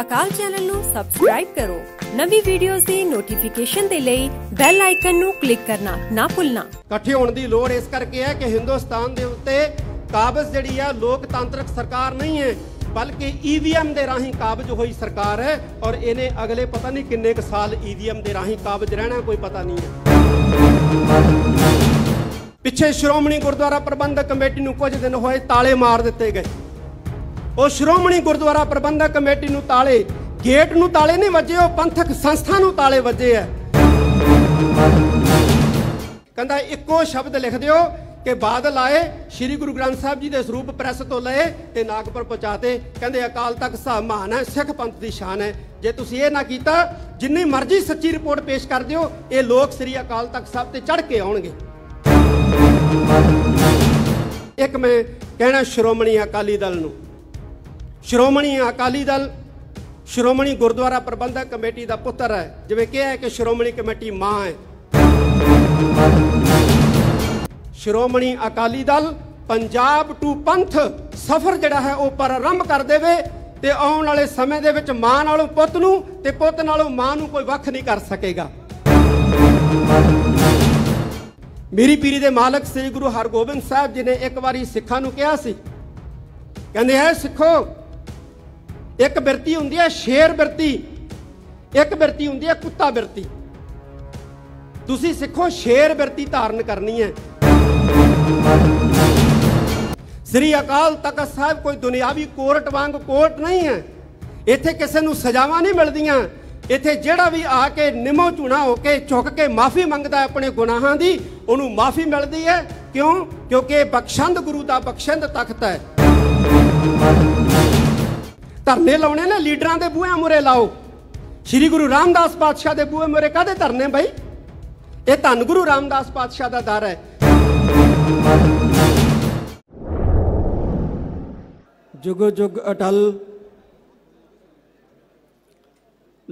ਅਕਾਲ channel ਨੂੰ subscribe ਕਰੋ ਨਵੀਂ ਵੀਡੀਓਜ਼ ਦੀ ਨੋਟੀਫਿਕੇਸ਼ਨ ਦੇ ਲਈ ਬੈਲ ਆਈਕਨ ਨੂੰ ਕਲਿੱਕ ਕਰਨਾ ਨਾ ਭੁੱਲਣਾ ਇਕੱਠੇ ਹੋਣ ਦੀ ਲੋੜ ਇਸ ਕਰਕੇ ਹੈ ਕਿ ਹਿੰਦੁਸਤਾਨ ਦੇ ਉੱਤੇ ਕਾਬਜ਼ ਜਿਹੜੀ ਆ ਲੋਕਤੰਤਰਕ ਸਰਕਾਰ ਨਹੀਂ ਹੈ ਬਲਕਿ ਈਵੀਐਮ e ਦੇ ਰਾਹੀਂ ਕਾਬਜ ਹੋਈ ਸਰਕਾਰ ਹੈ ਔਰ ਇਹਨੇ ਅਗਲੇ ਪਤਾ ਨਹੀਂ ਕਿੰਨੇ ਕੁ ਸਾਲ ਈਵੀਐਮ e ਦੇ ਰਾਹੀਂ ਕਾਬਜ ਰਹਿਣਾ ਕੋਈ ਪਤਾ ਨਹੀਂ ਹੈ ਪਿੱਛੇ ਸ਼੍ਰੋਮਣੀ ਗੁਰਦੁਆਰਾ ਪ੍ਰਬੰਧਕ ਕਮੇਟੀ ਨੂੰ ਕੁਝ ਦਿਨ ਹੋਏ ਤਾਲੇ ਮਾਰ ਦਿੱਤੇ ਗਏ ਉਹ ਸ਼੍ਰੋਮਣੀ ਗੁਰਦੁਆਰਾ ਪ੍ਰਬੰਧਕ ਕਮੇਟੀ ਨੂੰ ਤਾਲੇ ਗੇਟ ਨੂੰ ਤਾਲੇ ਨਹੀਂ ਵੱਜੇ ਉਹ ਪੰਥਕ ਸੰਸਥਾ ਨੂੰ ਤਾਲੇ ਵੱਜੇ ਐ ਕਹਿੰਦਾ ਇੱਕੋ ਸ਼ਬਦ ਲਿਖ ਦਿਓ ਕਿ ਬਾਦਲ ਆਏ ਸ੍ਰੀ ਗੁਰੂ ਗ੍ਰੰਥ ਸਾਹਿਬ ਜੀ ਦੇ ਸਰੂਪ ਪ੍ਰੈਸ ਤੋਂ ਲਏ ਤੇ ਨਾਗਪੁਰ ਪਹੁੰਚਾਤੇ ਕਹਿੰਦੇ ਅਕਾਲ ਤਖਤ ਸਾਹਿਬ ਮਹਾਨ ਹੈ ਸਿੱਖ ਪੰਥ ਦੀ ਸ਼ਾਨ ਹੈ ਜੇ ਤੁਸੀਂ ਇਹ ਨਾ ਕੀਤਾ ਜਿੰਨੀ ਮਰਜ਼ੀ ਸੱਚੀ ਰਿਪੋਰਟ ਪੇਸ਼ ਕਰ ਦਿਓ ਇਹ ਲੋਕ ਸ੍ਰੀ ਅਕਾਲ ਤਖਤ ਸਾਹਿਬ ਤੇ ਚੜ ਕੇ ਆਉਣਗੇ ਇੱਕ ਮੈਂ ਕਹਿਣਾ ਸ਼੍ਰੋਮਣੀ ਅਕਾਲੀ ਦਲ ਨੂੰ ਸ਼੍ਰੋਮਣੀ ਅਕਾਲੀ ਦਲ ਸ਼੍ਰੋਮਣੀ ਗੁਰਦੁਆਰਾ ਪ੍ਰਬੰਧਕ ਕਮੇਟੀ ਦਾ ਪੁੱਤਰ ਹੈ ਜਿਵੇਂ ਕਿਹਾ ਹੈ ਕਿ ਸ਼੍ਰੋਮਣੀ ਕਮੇਟੀ ਮਾਂ ਹੈ ਸ਼੍ਰੋਮਣੀ ਅਕਾਲੀ ਦਲ ਪੰਜਾਬ ਟੂ ਪੰਥ ਸਫ਼ਰ ਜਿਹੜਾ ਹੈ ਉਹ ਪ੍ਰਾਰੰਭ ਕਰ ਦੇਵੇ ਤੇ ਆਉਣ ਵਾਲੇ ਸਮੇਂ ਦੇ ਵਿੱਚ ਮਾਂ ਨਾਲੋਂ ਪੁੱਤ ਨੂੰ ਤੇ ਪੁੱਤ ਨਾਲੋਂ ਮਾਂ ਨੂੰ ਕੋਈ ਵੱਖ ਨਹੀਂ ਕਰ ਸਕੇਗਾ ਮੇਰੀ ਪੀਰੀ ਦੇ ਮਾਲਕ ਸ੍ਰੀ ਗੁਰੂ ਹਰਗੋਬਿੰਦ ਸਾਹਿਬ ਜੀ ਨੇ ਇੱਕ ਵਾਰੀ ਸਿੱਖਾਂ ਨੂੰ ਕਿਹਾ ਸੀ ਕਹਿੰਦੇ ਹੈ ਸਿੱਖੋ ਇੱਕ ਬਿਰਤੀ ਹੁੰਦੀ ਹੈ ਸ਼ੇਰ ਬਿਰਤੀ ਇੱਕ ਬਿਰਤੀ ਹੁੰਦੀ ਹੈ ਕੁੱਤਾ ਬਿਰਤੀ ਤੁਸੀਂ ਸਿੱਖੋ ਸ਼ੇਰ ਬਿਰਤੀ ਧਾਰਨ ਕਰਨੀ ਹੈ ਸ੍ਰੀ ਅਕਾਲ ਤਖਤ ਸਾਹਿਬ ਕੋਈ ਦੁਨਿਆਵੀ ਕੋਰਟ ਵਾਂਗ ਕੋਰਟ ਨਹੀਂ ਹੈ ਇੱਥੇ ਕਿਸੇ ਨੂੰ ਸਜ਼ਾਵਾਂ ਨਹੀਂ ਮਿਲਦੀਆਂ ਇੱਥੇ ਜਿਹੜਾ ਵੀ ਆ ਕੇ ਨਿਮੋ ਝੂਣਾ ਹੋ ਕੇ ਝੁੱਕ ਕੇ ਮਾਫੀ ਮੰਗਦਾ ਆਪਣੇ ਗੁਨਾਹਾਂ ਦੀ ਉਹਨੂੰ ਮਾਫੀ ਮਿਲਦੀ ਹੈ ਕਿਉਂ ਕਿਉਂਕਿ ਬਖਸ਼ੰਦ ਗੁਰੂ ਦਾ ਬਖਸ਼ੰਦ ਤਖਤ ਹੈ ਧਰਨੇ ਲਾਉਣੇ ਨੇ ਲੀਡਰਾਂ ਦੇ ਬੂਹੇ ਮੁਰੇ ਲਾਓ ਸ੍ਰੀ ਗੁਰੂ ਰਾਮਦਾਸ ਪਾਤਸ਼ਾਹ ਦੇ ਬੂਹੇ ਮੁਰੇ ਕਾਦੇ ਧਰਨੇ ਭਾਈ ਇਹ ਧੰਨ ਗੁਰੂ ਰਾਮਦਾਸ ਪਾਤਸ਼ਾਹ ਦਾ ਦਰ ਹੈ ਜੁਗ ਜੁਗ ਅਟਲ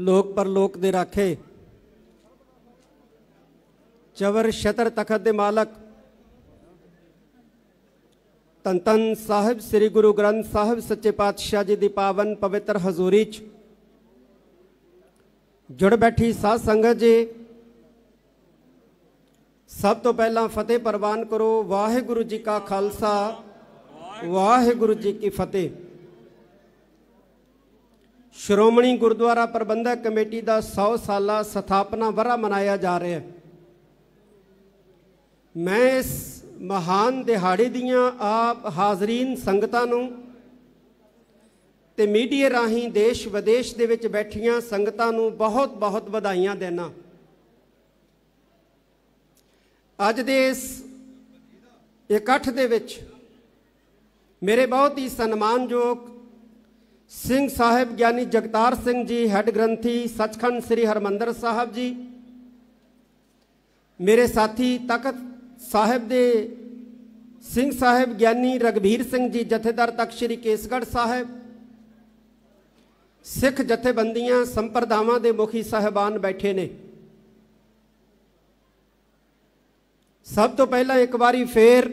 ਲੋਕ ਪਰਲੋਕ ਦੇ ਰਾਖੇ ਚਵਰ ਸ਼ਤਰ ਤਖਤ ਦੇ ਮਾਲਕ ਤਨ ਤਨ ਸਾਹਿਬ ਸ੍ਰੀ ਗੁਰੂ ਗ੍ਰੰਥ ਸਾਹਿਬ ਸੱਚੇ ਪਾਤਸ਼ਾਹ ਜੀ ਦੀ ਪਾਵਨ ਪਵਿੱਤਰ ਹਜ਼ੂਰੀ 'ਚ ਜੁੜ ਬੈਠੀ ਸਾਧ ਸੰਗਤ ਜੀ ਸਭ ਤੋਂ ਪਹਿਲਾਂ ਫਤਿਹ ਪ੍ਰਵਾਨ ਕਰੋ ਵਾਹਿਗੁਰੂ ਜੀ ਕਾ ਖਾਲਸਾ ਵਾਹਿਗੁਰੂ ਜੀ ਕੀ ਫਤਿਹ ਸ਼੍ਰੋਮਣੀ ਗੁਰਦੁਆਰਾ ਪ੍ਰਬੰਧਕ ਕਮੇਟੀ ਦਾ 100 ਸਾਲਾ ਸਥਾਪਨਾ ਵਰ੍ਹਾ ਮਨਾਇਆ ਜਾ ਰਿਹਾ ਹੈ ਮੈਂ ਇਸ ਮਹਾਨ ਦਿਹਾੜੇ ਦੀਆਂ ਆਪ ਹਾਜ਼ਰੀਨ ਸੰਗਤਾਂ ਨੂੰ ਤੇ ਮੀਡੀਆ ਰਾਹੀਂ ਦੇਸ਼ ਵਿਦੇਸ਼ ਦੇ ਵਿੱਚ ਬੈਠੀਆਂ ਸੰਗਤਾਂ ਨੂੰ ਬਹੁਤ-ਬਹੁਤ ਵਧਾਈਆਂ ਦੇਣਾ ਅੱਜ ਦੇ ਇਸ ਇਕੱਠ ਦੇ ਵਿੱਚ ਮੇਰੇ ਬਹੁਤ ਹੀ ਸਨਮਾਨਯੋਗ ਸਿੰਘ ਸਾਹਿਬ ਗਿਆਨੀ ਜਗਤਾਰ ਸਿੰਘ ਜੀ ਹੈੱਡ ਗ੍ਰੰਥੀ ਸੱਚਖੰਡ ਸ੍ਰੀ ਹਰਮੰਦਰ ਸਾਹਿਬ ਜੀ ਮੇਰੇ ਸਾਥੀ ਤਖਤ ਸਾਹਿਬ ਦੇ ਸਿੰਘ ਸਾਹਿਬ ਗਿਆਨੀ ਰਗਵੀਰ ਸਿੰਘ ਜੀ ਜਥੇਦਾਰ ਤਖਤ ਸ੍ਰੀ ਕੇਸਗੜ੍ਹ ਸਾਹਿਬ ਸਿੱਖ ਜਥੇਬੰਦੀਆਂ ਸੰਪਰਦਾਵਾਂ ਦੇ ਮੁਖੀ ਸਹਿਬਾਨ ਬੈਠੇ ਨੇ ਸਭ ਤੋਂ ਪਹਿਲਾਂ ਇੱਕ ਵਾਰੀ ਫੇਰ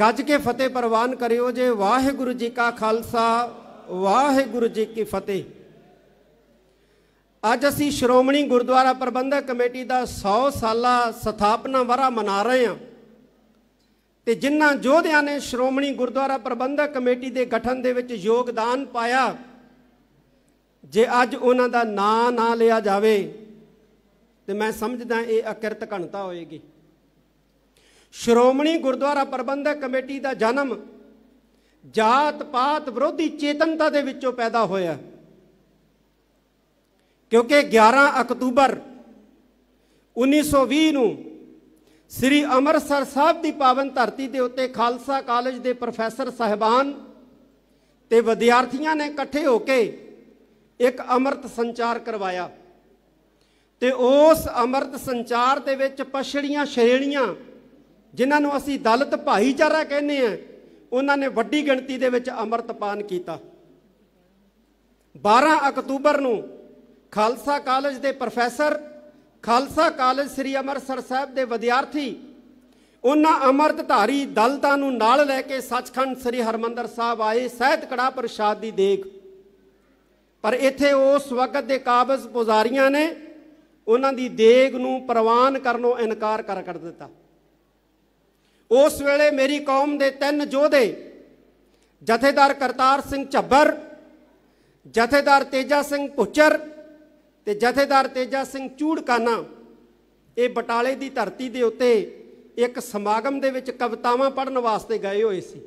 ਗੱਜ ਕੇ ਫਤਿਹ ਪ੍ਰਵਾਨ ਕਰਿਓ ਜੇ ਵਾਹਿਗੁਰੂ ਜੀ ਕਾ ਖਾਲਸਾ ਵਾਹਿਗੁਰੂ ਜੀ ਕੀ ਫਤਿਹ ਅੱਜ ਅਸੀਂ ਸ਼੍ਰੋਮਣੀ ਗੁਰਦੁਆਰਾ ਪ੍ਰਬੰਧਕ ਕਮੇਟੀ ਦਾ 100 ਸਾਲਾ ਸਥਾਪਨਾ ਵਰਾ ਮਨਾ ਰਹੇ ਹਾਂ ਤੇ ਜਿਨ੍ਹਾਂ ਯੋਧਿਆਂ ਨੇ ਸ਼੍ਰੋਮਣੀ ਗੁਰਦੁਆਰਾ ਪ੍ਰਬੰਧਕ ਕਮੇਟੀ ਦੇ ਗਠਨ ਦੇ ਵਿੱਚ ਯੋਗਦਾਨ ਪਾਇਆ ਜੇ ਅੱਜ ਉਹਨਾਂ ਦਾ ਨਾਂ ਨਾ ਲਿਆ ਜਾਵੇ ਤੇ ਮੈਂ ਸਮਝਦਾ ਇਹ ਅਕਿਰਤ ਘਣਤਾ ਹੋਏਗੀ ਸ਼੍ਰੋਮਣੀ ਗੁਰਦੁਆਰਾ ਪ੍ਰਬੰਧਕ ਕਮੇਟੀ ਦਾ ਜਨਮ ਜਾਤ ਪਾਤ ਵਿਰੋਧੀ ਚੇਤਨਤਾ ਦੇ ਵਿੱਚੋਂ ਪੈਦਾ ਹੋਇਆ ਹੈ ਕਿਉਂਕਿ 11 ਅਕਤੂਬਰ 1920 ਨੂੰ ਸ੍ਰੀ ਅਮਰਸਰ ਸਾਹਿਬ ਦੀ ਪਾਵਨ ਧਰਤੀ ਦੇ ਉੱਤੇ ਖਾਲਸਾ ਕਾਲਜ ਦੇ ਪ੍ਰੋਫੈਸਰ ਸਹਿਬਾਨ ਤੇ ਵਿਦਿਆਰਥੀਆਂ ਨੇ ਇਕੱਠੇ ਹੋ ਕੇ ਇੱਕ ਅਮਰਤ ਸੰਚਾਰ ਕਰਵਾਇਆ ਤੇ ਉਸ ਅਮਰਤ ਸੰਚਾਰ ਦੇ ਵਿੱਚ ਪਛੜੀਆਂ ਸ਼੍ਰੇਣੀਆਂ ਜਿਨ੍ਹਾਂ ਨੂੰ ਅਸੀਂ ਦਲਿਤ ਭਾਈਚਾਰਾ ਕਹਿੰਦੇ ਆ ਉਹਨਾਂ ਨੇ ਵੱਡੀ ਗਿਣਤੀ ਦੇ ਵਿੱਚ ਪਾਨ ਕੀਤਾ 12 ਅਕਤੂਬਰ ਨੂੰ ਖਾਲਸਾ ਕਾਲਜ ਦੇ ਪ੍ਰੋਫੈਸਰ ਖਾਲਸਾ ਕਾਲਜ ਸ੍ਰੀ ਅਮਰਸਰ ਸਾਹਿਬ ਦੇ ਵਿਦਿਆਰਥੀ ਉਹਨਾਂ ਅਮਰਤਧਾਰੀ ਦਲਤਾਂ ਨੂੰ ਨਾਲ ਲੈ ਕੇ ਸੱਚਖੰਡ ਸ੍ਰੀ ਹਰਮੰਦਰ ਸਾਹਿਬ ਆਏ ਸਹਿਤ ਕੜਾ ਪ੍ਰਸ਼ਾਦ ਦੀ ਦੇਖ ਪਰ ਇੱਥੇ ਉਸ ਵਕਤ ਦੇ ਕਾਬਜ਼ ਪੁਜ਼ਾਰੀਆਂ ਨੇ ਉਹਨਾਂ ਦੀ ਦੇਗ ਨੂੰ ਪ੍ਰਵਾਨ ਕਰਨੋਂ ਇਨਕਾਰ ਕਰ ਕਰ ਦਿੱਤਾ ਉਸ ਵੇਲੇ ਮੇਰੀ ਕੌਮ ਦੇ ਤਿੰਨ ਯੋਧੇ ਜਥੇਦਾਰ ਕਰਤਾਰ ਸਿੰਘ ਝੱਬਰ ਜਥੇਦਾਰ ਤੇਜਾ ਸਿੰਘ ਪੁੱਚਰ ਤੇ ਜਥੇਦਾਰ ਤੇਜਾ ਸਿੰਘ ਚੂੜਕਾਨਾ ਇਹ ਬਟਾਲੇ ਦੀ ਧਰਤੀ ਦੇ ਉੱਤੇ ਇੱਕ ਸਮਾਗਮ ਦੇ ਵਿੱਚ ਕਵਿਤਾਵਾਂ ਪੜਨ ਵਾਸਤੇ ਗਏ ਹੋਏ ਸੀ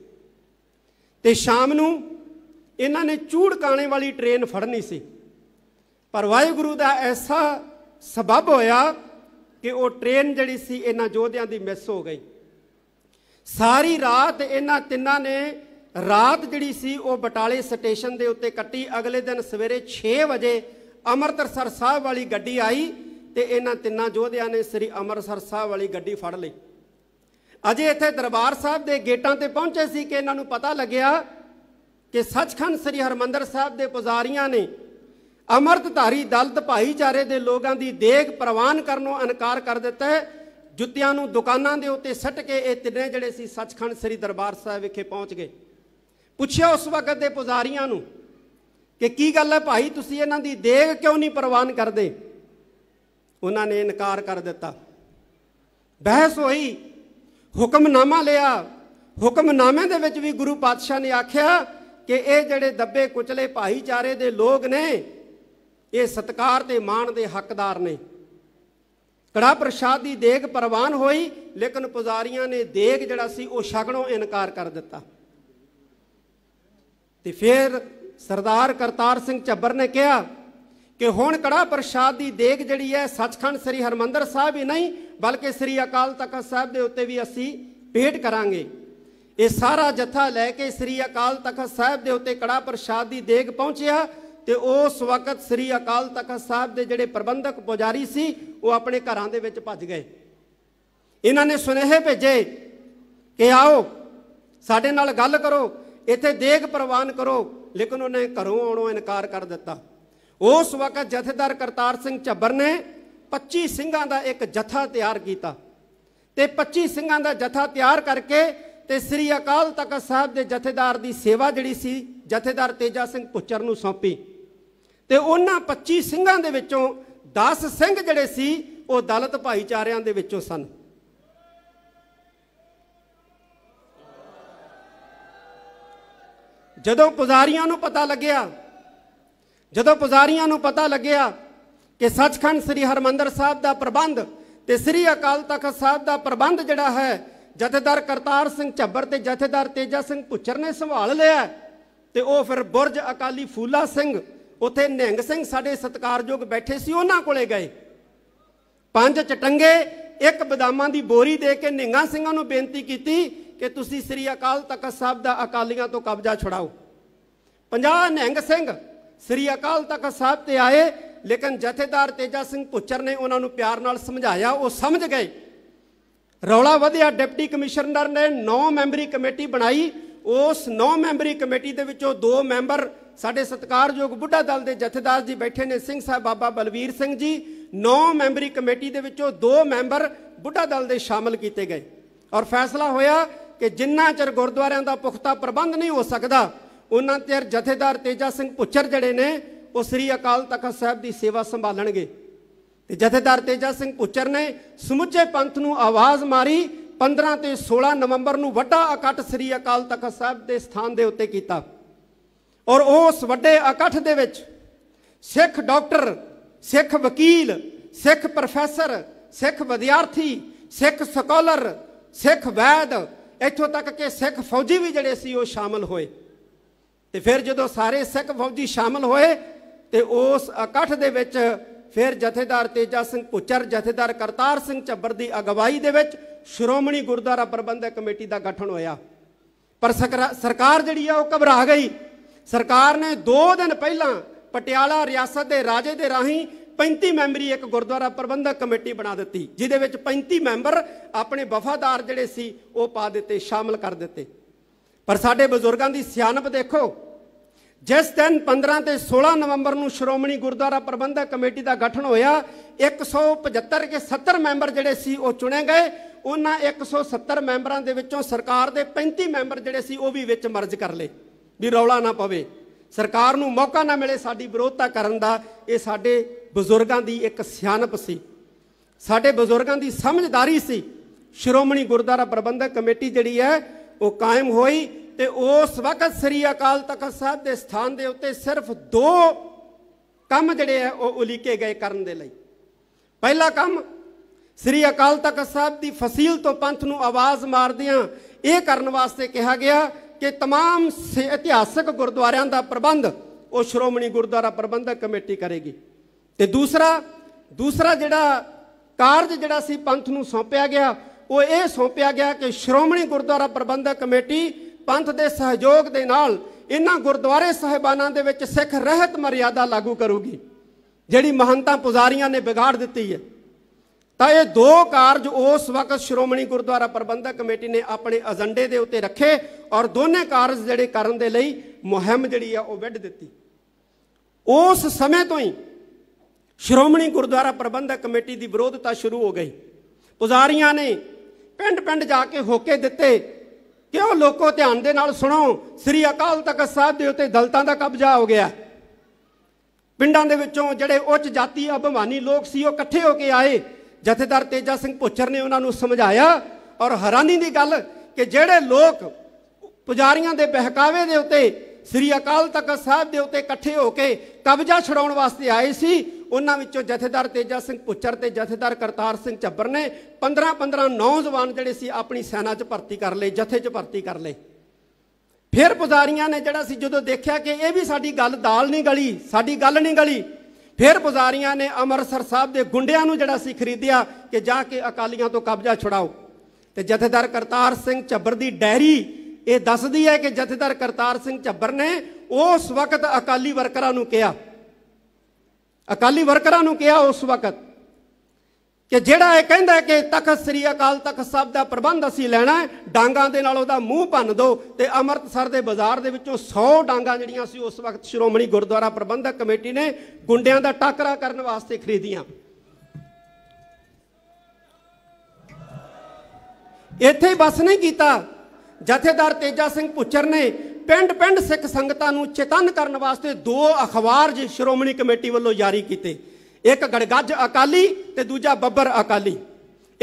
ਤੇ ਸ਼ਾਮ ਨੂੰ ਇਹਨਾਂ ਨੇ ਚੂੜਕਾਣੇ ਵਾਲੀ ਟ੍ਰੇਨ ਫੜਨੀ ਸੀ ਪਰ ਵਾਹਿਗੁਰੂ ਦਾ ਐਸਾ ਸਬਬ ਹੋਇਆ ਕਿ ਉਹ ਟ੍ਰੇਨ ਜਿਹੜੀ ਸੀ ਇਹਨਾਂ ਯੋਧਿਆਂ ਦੀ ਮਿਸ ਹੋ ਗਈ ਸਾਰੀ ਰਾਤ ਇਹਨਾਂ ਤਿੰਨਾਂ ਨੇ ਰਾਤ ਜਿਹੜੀ ਸੀ ਉਹ ਬਟਾਲੇ ਸਟੇਸ਼ਨ ਦੇ ਉੱਤੇ ਕੱਟੀ ਅਗਲੇ ਦਿਨ ਸਵੇਰੇ 6 ਵਜੇ ਅੰਮ੍ਰਿਤਸਰ ਸਾਹਿਬ ਵਾਲੀ ਗੱਡੀ ਆਈ ਤੇ ਇਹਨਾਂ ਤਿੰਨਾਂ ਯੋਧਿਆਂ ਨੇ ਸ੍ਰੀ ਅੰਮ੍ਰਿਤਸਰ ਸਾਹਿਬ ਵਾਲੀ ਗੱਡੀ ਫੜ ਲਈ ਅਜੇ ਇੱਥੇ ਦਰਬਾਰ ਸਾਹਿਬ ਦੇ ਗੇਟਾਂ ਤੇ ਪਹੁੰਚੇ ਸੀ ਕਿ ਇਹਨਾਂ ਨੂੰ ਪਤਾ ਲੱਗਿਆ ਕਿ ਸੱਚਖੰਡ ਸ੍ਰੀ ਹਰਮੰਦਰ ਸਾਹਿਬ ਦੇ ਪੁਜ਼ਾਰੀਆਂ ਨੇ ਅਮਰਤਧਾਰੀ ਦਲਤ ਭਾਈਚਾਰੇ ਦੇ ਲੋਕਾਂ ਦੀ ਦੇਖ ਪ੍ਰਵਾਨ ਕਰਨੋਂ ਇਨਕਾਰ ਕਰ ਦਿੱਤਾ ਜੁੱਤਿਆਂ ਨੂੰ ਦੁਕਾਨਾਂ ਦੇ ਉੱਤੇ ਸੱਟ ਕੇ ਇਹ ਤਿੰਨੇ ਜਿਹੜੇ ਸੀ ਸੱਚਖੰਡ ਸ੍ਰੀ ਦਰਬਾਰ ਸਾਹਿਬ ਵਿਖੇ ਪਹੁੰਚ ਗਏ ਪੁੱਛਿਆ ਉਸ ਵਕਤ ਦੇ ਪੁਜ਼ਾਰੀਆਂ ਨੂੰ ਕਿ ਕੀ ਗੱਲ ਹੈ ਭਾਈ ਤੁਸੀਂ ਇਹਨਾਂ ਦੀ ਦੇਗ ਕਿਉਂ ਨਹੀਂ ਪ੍ਰਵਾਨ ਕਰਦੇ ਉਹਨਾਂ ਨੇ ਇਨਕਾਰ ਕਰ ਦਿੱਤਾ ਬਹਿਸ ਹੋਈ ਹੁਕਮਨਾਮਾ ਲਿਆ ਹੁਕਮਨਾਮੇ ਦੇ ਵਿੱਚ ਵੀ ਗੁਰੂ ਪਾਤਸ਼ਾਹ ਨੇ ਆਖਿਆ ਕਿ ਇਹ ਜਿਹੜੇ ਦੱਬੇ ਕੁਚਲੇ ਭਾਈਚਾਰੇ ਦੇ ਲੋਕ ਨੇ ਇਹ ਸਤਕਾਰ ਤੇ ਮਾਣ ਦੇ ਹੱਕਦਾਰ ਨੇ ਕੜਾ ਪ੍ਰਸ਼ਾਦ ਦੀ ਦੇਗ ਪ੍ਰਵਾਨ ਹੋਈ ਲੇਕਿਨ ਪੁਜ਼ਾਰੀਆਂ ਨੇ ਦੇਗ ਜਿਹੜਾ ਸੀ ਉਹ ਛਕਣੋਂ ਇਨਕਾਰ ਕਰ ਦਿੱਤਾ ਤੇ ਫਿਰ ਸਰਦਾਰ ਕਰਤਾਰ ਸਿੰਘ ਚੱਬਰ ਨੇ ਕਿਹਾ ਕਿ ਹੁਣ ਕੜਾ ਪ੍ਰਸ਼ਾਦ ਦੀ ਦੇਗ ਜਿਹੜੀ ਹੈ ਸੱਚਖੰਡ ਸ੍ਰੀ ਹਰਮੰਦਰ ਸਾਹਿਬ ਹੀ ਨਹੀਂ ਬਲਕਿ ਸ੍ਰੀ ਅਕਾਲ ਤਖਤ ਸਾਹਿਬ ਦੇ ਉੱਤੇ ਵੀ ਅਸੀਂ ਭੇਟ ਕਰਾਂਗੇ ਇਹ ਸਾਰਾ ਜਥਾ ਲੈ ਕੇ ਸ੍ਰੀ ਅਕਾਲ ਤਖਤ ਸਾਹਿਬ ਦੇ ਉੱਤੇ ਕੜਾ ਪ੍ਰਸ਼ਾਦ ਦੀ ਦੇਗ ਪਹੁੰਚਿਆ ਤੇ ਉਸ ਵਕਤ ਸ੍ਰੀ ਅਕਾਲ ਤਖਤ ਸਾਹਿਬ ਦੇ ਜਿਹੜੇ ਪ੍ਰਬੰਧਕ ਪੁਜਾਰੀ ਸੀ ਉਹ ਆਪਣੇ ਘਰਾਂ ਦੇ ਵਿੱਚ ਭੱਜ ਗਏ ਇਹਨਾਂ ਨੇ ਸੁਨੇਹੇ ਭੇਜੇ ਕਿ ਆਓ ਸਾਡੇ ਨਾਲ ਗੱਲ ਕਰੋ ਇੱਥੇ ਦੇਖ ਪ੍ਰਵਾਨ ਕਰੋ ਲੇਕਿਨ ਉਹਨੇ ਘਰੋਂ ਆਉਣੋਂ ਇਨਕਾਰ ਕਰ ਦਿੱਤਾ ਉਸ ਵਕਤ ਜਥੇਦਾਰ ਕਰਤਾਰ ਸਿੰਘ ਝੱਬਰ ਨੇ 25 ਸਿੰਘਾਂ ਦਾ ਇੱਕ ਜਥਾ ਤਿਆਰ ਕੀਤਾ ਤੇ 25 ਸਿੰਘਾਂ ਦਾ ਜਥਾ ਤਿਆਰ ਕਰਕੇ ਤੇ ਸ੍ਰੀ ਅਕਾਲ ਤਖਤ ਸਾਹਿਬ ਦੇ ਜਥੇਦਾਰ ਦੀ ਸੇਵਾ ਜਿਹੜੀ ਸੀ ਜਥੇਦਾਰ ਤੇਜਾ ਸਿੰਘ ਪੁੱਚਰ ਨੂੰ ਸੌਂਪੀ ਤੇ ਉਹਨਾਂ 25 ਸਿੰਘਾਂ ਦੇ ਵਿੱਚੋਂ 10 ਸਿੰਘ ਜਿਹੜੇ ਸੀ ਉਹ ਦਲਤ ਭਾਈਚਾਰਿਆਂ ਦੇ ਵਿੱਚੋਂ ਸਨ ਜਦੋਂ ਪੁਜ਼ਾਰੀਆਂ ਨੂੰ ਪਤਾ ਲੱਗਿਆ ਜਦੋਂ ਪੁਜ਼ਾਰੀਆਂ ਨੂੰ ਪਤਾ ਲੱਗਿਆ ਕਿ ਸੱਚਖੰਡ ਸ੍ਰੀ ਹਰਮੰਦਰ ਸਾਹਿਬ ਦਾ ਪ੍ਰਬੰਧ ਤੇ ਸ੍ਰੀ ਅਕਾਲ ਤਖਤ ਸਾਹਿਬ ਦਾ ਪ੍ਰਬੰਧ ਜਿਹੜਾ ਹੈ ਜਥੇਦਾਰ ਕਰਤਾਰ ਸਿੰਘ ਝੱਬਰ ਤੇ ਜਥੇਦਾਰ ਤੇਜਾ ਸਿੰਘ ਪੁੱਚਰ ਨੇ ਸੰਭਾਲ ਲਿਆ ਤੇ ਉਹ ਫਿਰ ਬੁਰਜ ਅਕਾਲੀ ਫੂਲਾ ਸਿੰਘ ਉਥੇ ਨਿਹੰਗ ਸਿੰਘ ਸਾਡੇ ਸਤਕਾਰਯੋਗ ਬੈਠੇ ਸੀ ਉਹਨਾਂ ਕੋਲੇ ਗਏ ਪੰਜ ਚਟੰਗੇ ਇੱਕ ਬਦਾਮਾਂ ਦੀ ਬੋਰੀ ਦੇ ਕੇ ਨਿਹੰਗਾ ਸਿੰਘਾਂ ਨੂੰ ਬੇਨਤੀ ਕੀਤੀ ਕਿ ਤੁਸੀਂ ਸ੍ਰੀ ਅਕਾਲ ਤਖਤ ਸਾਹਿਬ ਦਾ ਅਕਾਲੀਆਂ ਤੋਂ ਕਬਜ਼ਾ ਛੁਡਾਓ 50 ਨਿਹੰਗ ਸਿੰਘ ਸ੍ਰੀ ਅਕਾਲ ਤਖਤ ਸਾਹਿਬ ਤੇ ਆਏ ਲੇਕਿਨ ਜਥੇਦਾਰ ਤੇਜਾ ਸਿੰਘ ਪੁੱਚਰ ਨੇ ਉਹਨਾਂ ਨੂੰ ਪਿਆਰ ਨਾਲ ਸਮਝਾਇਆ ਉਹ ਸਮਝ ਗਏ ਰੌਲਾ ਵਧਿਆ ਡਿਪਟੀ ਕਮਿਸ਼ਨਰ ਨੇ 9 ਮੈਂਬਰੀ ਕਮੇਟੀ ਬਣਾਈ ਉਸ 9 ਮੈਂਬਰੀ ਕਮੇਟੀ ਦੇ ਵਿੱਚੋਂ ਦੋ ਮੈਂਬਰ ਸਾਡੇ ਸਤਿਕਾਰਯੋਗ ਬੁੱਢਾ ਦਲ ਦੇ ਜਥੇਦਾਰ ਜੀ ਬੈਠੇ ਨੇ ਸਿੰਘ ਸਾਹਿਬ ਬਾਬਾ ਬਲਵੀਰ ਸਿੰਘ ਜੀ 9 ਮੈਂਬਰੀ ਕਮੇਟੀ ਦੇ ਵਿੱਚੋਂ ਦੋ ਮੈਂਬਰ ਬੁੱਢਾ ਦਲ ਦੇ ਸ਼ਾਮਲ ਕੀਤੇ ਗਏ ਔਰ ਫੈਸਲਾ ਹੋਇਆ ਕਿ ਜਿੰਨਾ ਚਿਰ ਗੁਰਦੁਆਰਿਆਂ ਦਾ ਪੁਖਤਾ ਪ੍ਰਬੰਧ ਨਹੀਂ ਹੋ ਸਕਦਾ ਉਹਨਾਂ ਤੇ ਜਥੇਦਾਰ ਤੇਜਾ ਸਿੰਘ ਪੁੱਛਰ ਜਿਹੜੇ ਨੇ ਉਹ ਸ੍ਰੀ ਅਕਾਲ ਤਖਤ ਸਾਹਿਬ ਦੀ ਸੇਵਾ ਸੰਭਾਲਣਗੇ ਤੇ ਜਥੇਦਾਰ ਤੇਜਾ ਸਿੰਘ ਪੁੱਛਰ ਨੇ ਸਮੁੱਚੇ ਪੰਥ ਨੂੰ ਆਵਾਜ਼ ਮਾਰੀ 15 ਤੇ 16 ਨਵੰਬਰ ਨੂੰ ਵੱਡਾ ਇਕੱਠ ਸ੍ਰੀ ਅਕਾਲ ਤਖਤ ਸਾਹਿਬ ਦੇ ਸਥਾਨ ਦੇ ਉੱਤੇ ਕੀਤਾ ਔਰ ਉਸ ਵੱਡੇ ਇਕੱਠ ਦੇ ਵਿੱਚ ਸਿੱਖ ਡਾਕਟਰ ਸਿੱਖ ਵਕੀਲ ਸਿੱਖ ਪ੍ਰੋਫੈਸਰ ਸਿੱਖ ਵਿਦਿਆਰਥੀ ਸਿੱਖ ਸਕਾਲਰ ਸਿੱਖ ਵੈਦ ਇੱਥੋਂ ਤੱਕ ਕਿ ਸਿੱਖ ਫੌਜੀ ਵੀ ਜਿਹੜੇ ਸੀ ਉਹ ਸ਼ਾਮਲ ਹੋਏ ਤੇ ਫਿਰ ਜਦੋਂ ਸਾਰੇ ਸਿੱਖ ਫੌਜੀ ਸ਼ਾਮਲ ਹੋਏ ਤੇ ਉਸ ਇਕੱਠ ਦੇ ਵਿੱਚ ਫਿਰ ਜਥੇਦਾਰ ਤੇਜਾ ਸਿੰਘ ਪੁੱਚਰ ਜਥੇਦਾਰ ਕਰਤਾਰ ਸਿੰਘ ਚੱਬਰ ਦੀ ਅਗਵਾਈ ਦੇ ਵਿੱਚ ਸ਼੍ਰੋਮਣੀ ਗੁਰਦੁਆਰਾ ਪ੍ਰਬੰਧਕ ਕਮੇਟੀ ਦਾ ਗਠਨ ਹੋਇਆ ਪਰ ਸਰਕਾਰ ਜਿਹੜੀ ਆ ਉਹ ਘਬਰਾ ਗਈ ਸਰਕਾਰ ਨੇ 2 ਦਿਨ ਪਹਿਲਾਂ ਪਟਿਆਲਾ ਰਿਆਸਤ ਦੇ ਰਾਜੇ ਦੇ ਰਾਹੀਂ 35 ਮੈਂਬਰੀ ਇੱਕ ਗੁਰਦੁਆਰਾ ਪ੍ਰਬੰਧਕ ਕਮੇਟੀ ਬਣਾ ਦਿੱਤੀ ਜਿਹਦੇ ਵਿੱਚ 35 ਮੈਂਬਰ ਆਪਣੇ ਵਫਾਦਾਰ ਜਿਹੜੇ ਸੀ ਉਹ ਪਾ ਦਿੱਤੇ ਸ਼ਾਮਲ ਕਰ ਦਿੱਤੇ ਪਰ ਸਾਡੇ ਬਜ਼ੁਰਗਾਂ ਦੀ ਸਿਆਣਪ ਦੇਖੋ ਜਿਸ ਦਿਨ 15 ਤੇ 16 ਨਵੰਬਰ ਨੂੰ ਸ਼੍ਰੋਮਣੀ ਗੁਰਦੁਆਰਾ ਪ੍ਰਬੰਧਕ ਕਮੇਟੀ ਦਾ ਗਠਨ ਹੋਇਆ 175 ਕੇ 70 ਮੈਂਬਰ ਜਿਹੜੇ ਸੀ ਉਹ ਚੁਣੇ ਗਏ ਉਹਨਾਂ 170 ਮੈਂਬਰਾਂ ਦੇ ਵਿੱਚੋਂ ਸਰਕਾਰ ਦੇ 35 ਮੈਂਬਰ ਜਿਹੜੇ ਸੀ ਉਹ ਵੀ ਵਿੱਚ ਮਰਜ ਕਰ ਲਏ ਵੀ ਰੌਲਾ ਨਾ ਪਵੇ ਸਰਕਾਰ ਨੂੰ ਮੌਕਾ ਨਾ ਮਿਲੇ ਸਾਡੀ ਵਿਰੋਧਤਾ ਕਰਨ ਦਾ ਇਹ ਸਾਡੇ ਬਜ਼ੁਰਗਾਂ ਦੀ ਇੱਕ ਸਿਆਣਪ ਸੀ ਸਾਡੇ ਬਜ਼ੁਰਗਾਂ ਦੀ ਸਮਝਦਾਰੀ ਸੀ ਸ਼੍ਰੋਮਣੀ ਗੁਰਦੁਆਰਾ ਪ੍ਰਬੰਧਕ ਕਮੇਟੀ ਜਿਹੜੀ ਹੈ ਉਹ ਕਾਇਮ ਹੋਈ ਤੇ ਉਸ ਵਕਤ ਸ੍ਰੀ ਅਕਾਲ ਤਖਤ ਸਾਹਿਬ ਦੇ ਸਥਾਨ ਦੇ ਉੱਤੇ ਸਿਰਫ ਦੋ ਕੰਮ ਜਿਹੜੇ ਆ ਉਹ ਉਲੀਕੇ ਗਏ ਕਰਨ ਦੇ ਲਈ ਪਹਿਲਾ ਕੰਮ ਸ੍ਰੀ ਅਕਾਲ ਤਖਤ ਸਾਹਿਬ ਦੀ ਫਸੀਲ ਤੋਂ ਪੰਥ ਨੂੰ ਆਵਾਜ਼ ਮਾਰਦਿਆਂ ਇਹ ਕਰਨ ਵਾਸਤੇ ਕਿਹਾ ਗਿਆ ਕਿ तमाम ਇਤਿਹਾਸਕ ਗੁਰਦੁਆਰਿਆਂ ਦਾ ਪ੍ਰਬੰਧ ਉਹ ਸ਼੍ਰੋਮਣੀ ਗੁਰਦੁਆਰਾ ਪ੍ਰਬੰਧਕ ਕਮੇਟੀ ਕਰੇਗੀ ਤੇ ਦੂਸਰਾ ਦੂਸਰਾ ਜਿਹੜਾ ਕਾਰਜ ਜਿਹੜਾ ਸੀ ਪੰਥ ਨੂੰ ਸੌਂਪਿਆ ਗਿਆ ਉਹ ਇਹ ਸੌਂਪਿਆ ਗਿਆ ਕਿ ਸ਼੍ਰੋਮਣੀ ਗੁਰਦੁਆਰਾ ਪ੍ਰਬੰਧਕ ਕਮੇਟੀ ਪੰਥ ਦੇ ਸਹਿਯੋਗ ਦੇ ਨਾਲ ਇਹਨਾਂ ਗੁਰਦੁਆਰੇ ਸਹਿਬਾਨਾਂ ਦੇ ਵਿੱਚ ਸਿੱਖ ਰਹਿਤ ਮਰਿਆਦਾ ਲਾਗੂ ਕਰੂਗੀ ਜਿਹੜੀ ਮਹੰਤਾਂ ਪੁਜ਼ਾਰੀਆਂ ਨੇ ਵਿਗਾੜ ਦਿੱਤੀ ਹੈ ਤਾਂ ਇਹ ਦੋ ਕਾਰਜ ਉਸ ਵਕਤ ਸ਼੍ਰੋਮਣੀ ਗੁਰਦੁਆਰਾ ਪ੍ਰਬੰਧਕ ਕਮੇਟੀ ਨੇ ਆਪਣੇ ਅਜੰਡੇ ਦੇ ਉੱਤੇ ਰੱਖੇ ਔਰ ਦੋਨੇ ਕਾਰਜ ਜਿਹੜੇ ਕਰਨ ਦੇ ਲਈ ਮੁਹਿੰਮ ਜਿਹੜੀ ਆ ਉਹ ਵਿੱਢ ਦਿੱਤੀ ਉਸ ਸਮੇਂ ਤੋਂ ਹੀ ਸ਼੍ਰੋਮਣੀ ਗੁਰਦੁਆਰਾ ਪ੍ਰਬੰਧਕ ਕਮੇਟੀ ਦੀ ਵਿਰੋਧਤਾ ਸ਼ੁਰੂ ਹੋ ਗਈ ਪੁਜ਼ਾਰੀਆਂ ਨੇ ਪਿੰਡ-ਪਿੰਡ ਜਾ ਕੇ ਹੋਕੇ ਦਿੱਤੇ ਕਿ ਉਹ ਲੋਕੋ ਧਿਆਨ ਦੇ ਨਾਲ ਸੁਣੋ ਸ੍ਰੀ ਅਕਾਲ ਤਖਤ ਸਾਹਿਬ ਦੇ ਉੱਤੇ ਦਲਤਾਂ ਦਾ ਕਬਜ਼ਾ ਹੋ ਗਿਆ ਪਿੰਡਾਂ ਦੇ ਵਿੱਚੋਂ ਜਿਹੜੇ ਉੱਚ ਜਾਤੀ ਅਭਿਮਾਨੀ ਲੋਕ ਸੀ ਉਹ ਇਕੱਠੇ ਹੋ ਕੇ ਆਏ ਜਥੇਦਾਰ ਤੇਜਾ ਸਿੰਘ ਪੁੱਛਰ ਨੇ ਉਹਨਾਂ ਨੂੰ ਸਮਝਾਇਆ ਔਰ ਹੈਰਾਨੀ ਦੀ ਗੱਲ ਕਿ ਜਿਹੜੇ ਲੋਕ ਪੁਜਾਰੀਆਂ ਦੇ ਬਹਿਕਾਵੇ ਦੇ ਉੱਤੇ ਸ੍ਰੀ ਅਕਾਲ ਤਖਤ ਸਾਹਿਬ ਦੇ ਉੱਤੇ ਇਕੱਠੇ ਹੋ ਕੇ ਕਬਜ਼ਾ ਛਡਾਉਣ ਵਾਸਤੇ ਆਏ ਸੀ ਉਹਨਾਂ ਵਿੱਚੋਂ ਜਥੇਦਾਰ ਤੇਜਾ ਸਿੰਘ ਪੁੱਚਰ ਤੇ ਜਥੇਦਾਰ ਕਰਤਾਰ ਸਿੰਘ ਚੱਬਰ ਨੇ 15 15 ਨੌਜਵਾਨ ਜਿਹੜੇ ਸੀ ਆਪਣੀ ਸੈਨਾ 'ਚ ਭਰਤੀ ਕਰ ਲਏ ਜਥੇ 'ਚ ਭਰਤੀ ਕਰ ਲਏ ਫਿਰ ਪੁਜ਼ਾਰੀਆਂ ਨੇ ਜਿਹੜਾ ਸੀ ਜਦੋਂ ਦੇਖਿਆ ਕਿ ਇਹ ਵੀ ਸਾਡੀ ਗੱਲ ਦਾਲ ਨਹੀਂ ਗਲੀ ਸਾਡੀ ਗੱਲ ਨਹੀਂ ਗਲੀ ਫਿਰ ਪੁਜ਼ਾਰੀਆਂ ਨੇ ਅੰਮ੍ਰਿਤਸਰ ਸਾਹਿਬ ਦੇ ਗੁੰਡਿਆਂ ਨੂੰ ਜਿਹੜਾ ਸੀ ਖਰੀਦਿਆ ਕਿ ਜਾ ਕੇ ਅਕਾਲੀਆਂ ਤੋਂ ਕਬਜ਼ਾ ਛੁਡਾਓ ਤੇ ਜਥੇਦਾਰ ਕਰਤਾਰ ਸਿੰਘ ਚੱਬਰ ਦੀ ਡੈਰੀ ਇਹ ਦੱਸਦੀ ਹੈ ਕਿ ਜਥੇਦਾਰ ਕਰਤਾਰ ਸਿੰਘ ਝੱਬਰ ਨੇ ਉਸ ਵਕਤ ਅਕਾਲੀ ਵਰਕਰਾਂ ਨੂੰ ਕਿਹਾ ਅਕਾਲੀ ਵਰਕਰਾਂ ਨੂੰ ਕਿਹਾ ਉਸ ਵਕਤ ਕਿ ਜਿਹੜਾ ਇਹ ਕਹਿੰਦਾ ਕਿ ਤਖਤ ਸ੍ਰੀ ਅਕਾਲ ਤਖਤ ਸਾਹਿਬ ਦਾ ਪ੍ਰਬੰਧ ਅਸੀਂ ਲੈਣਾ ਡਾਂਗਾਂ ਦੇ ਨਾਲ ਉਹਦਾ ਮੂੰਹ ਭੰਨ ਦਿਓ ਤੇ ਅਮਰਤਸਰ ਦੇ ਬਾਜ਼ਾਰ ਦੇ ਵਿੱਚੋਂ 100 ਡਾਂਗਾਂ ਜਿਹੜੀਆਂ ਸੀ ਉਸ ਵਕਤ ਸ਼੍ਰੋਮਣੀ ਗੁਰਦੁਆਰਾ ਪ੍ਰਬੰਧਕ ਕਮੇਟੀ ਨੇ ਗੁੰਡਿਆਂ ਦਾ ਟੱਕਰਾ ਕਰਨ ਵਾਸਤੇ ਖਰੀਦੀਆਂ ਇੱਥੇ ਬਸ ਨਹੀਂ ਕੀਤਾ ਜਥੇਦਾਰ ਤੇਜਾ ਸਿੰਘ ਪੁੱਚਰ ਨੇ ਪਿੰਡ-ਪਿੰਡ ਸਿੱਖ ਸੰਗਤਾਂ ਨੂੰ ਚੇਤਨ ਕਰਨ ਵਾਸਤੇ ਦੋ ਅਖਬਾਰ ਜਿ ਸ਼੍ਰੋਮਣੀ ਕਮੇਟੀ ਵੱਲੋਂ ਜਾਰੀ ਕੀਤੇ ਇੱਕ ਗੜਗੱਜ ਅਕਾਲੀ ਤੇ ਦੂਜਾ ਬੱਬਰ ਅਕਾਲੀ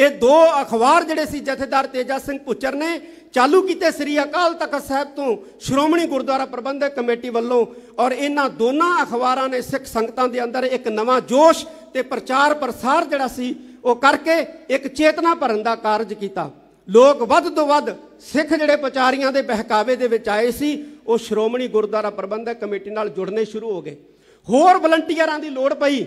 ਇਹ ਦੋ ਅਖਬਾਰ ਜਿਹੜੇ ਸੀ ਜਥੇਦਾਰ ਤੇਜਾ ਸਿੰਘ ਪੁੱਚਰ ਨੇ ਚਾਲੂ ਕੀਤੇ ਸ੍ਰੀ ਅਕਾਲ ਤਖਤ ਸਾਹਿਬ ਤੋਂ ਸ਼੍ਰੋਮਣੀ ਗੁਰਦੁਆਰਾ ਪ੍ਰਬੰਧਕ ਕਮੇਟੀ ਵੱਲੋਂ ਔਰ ਇਹਨਾਂ ਦੋਨਾਂ ਅਖਬਾਰਾਂ ਨੇ ਸਿੱਖ ਸੰਗਤਾਂ ਦੇ ਅੰਦਰ ਇੱਕ ਨਵਾਂ ਜੋਸ਼ ਤੇ ਪ੍ਰਚਾਰ ਪ੍ਰਸਾਰ ਜਿਹੜਾ ਸੀ ਉਹ ਕਰਕੇ ਇੱਕ ਚੇਤਨਾ ਭਰਨ ਦਾ ਕਾਰਜ ਕੀਤਾ ਲੋਕ ਵੱਧ ਤੋਂ ਵੱਧ ਸਿੱਖ ਜਿਹੜੇ ਪਚਾਰੀਆਂ ਦੇ ਬਹਿਕਾਵੇ ਦੇ ਵਿੱਚ ਆਏ ਸੀ ਉਹ ਸ਼੍ਰੋਮਣੀ ਗੁਰਦੁਆਰਾ ਪ੍ਰਬੰਧਕ ਕਮੇਟੀ ਨਾਲ ਜੁੜਨੇ ਸ਼ੁਰੂ ਹੋ ਗਏ ਹੋਰ ਵਲੰਟੀਅਰਾਂ ਦੀ ਲੋੜ ਪਈ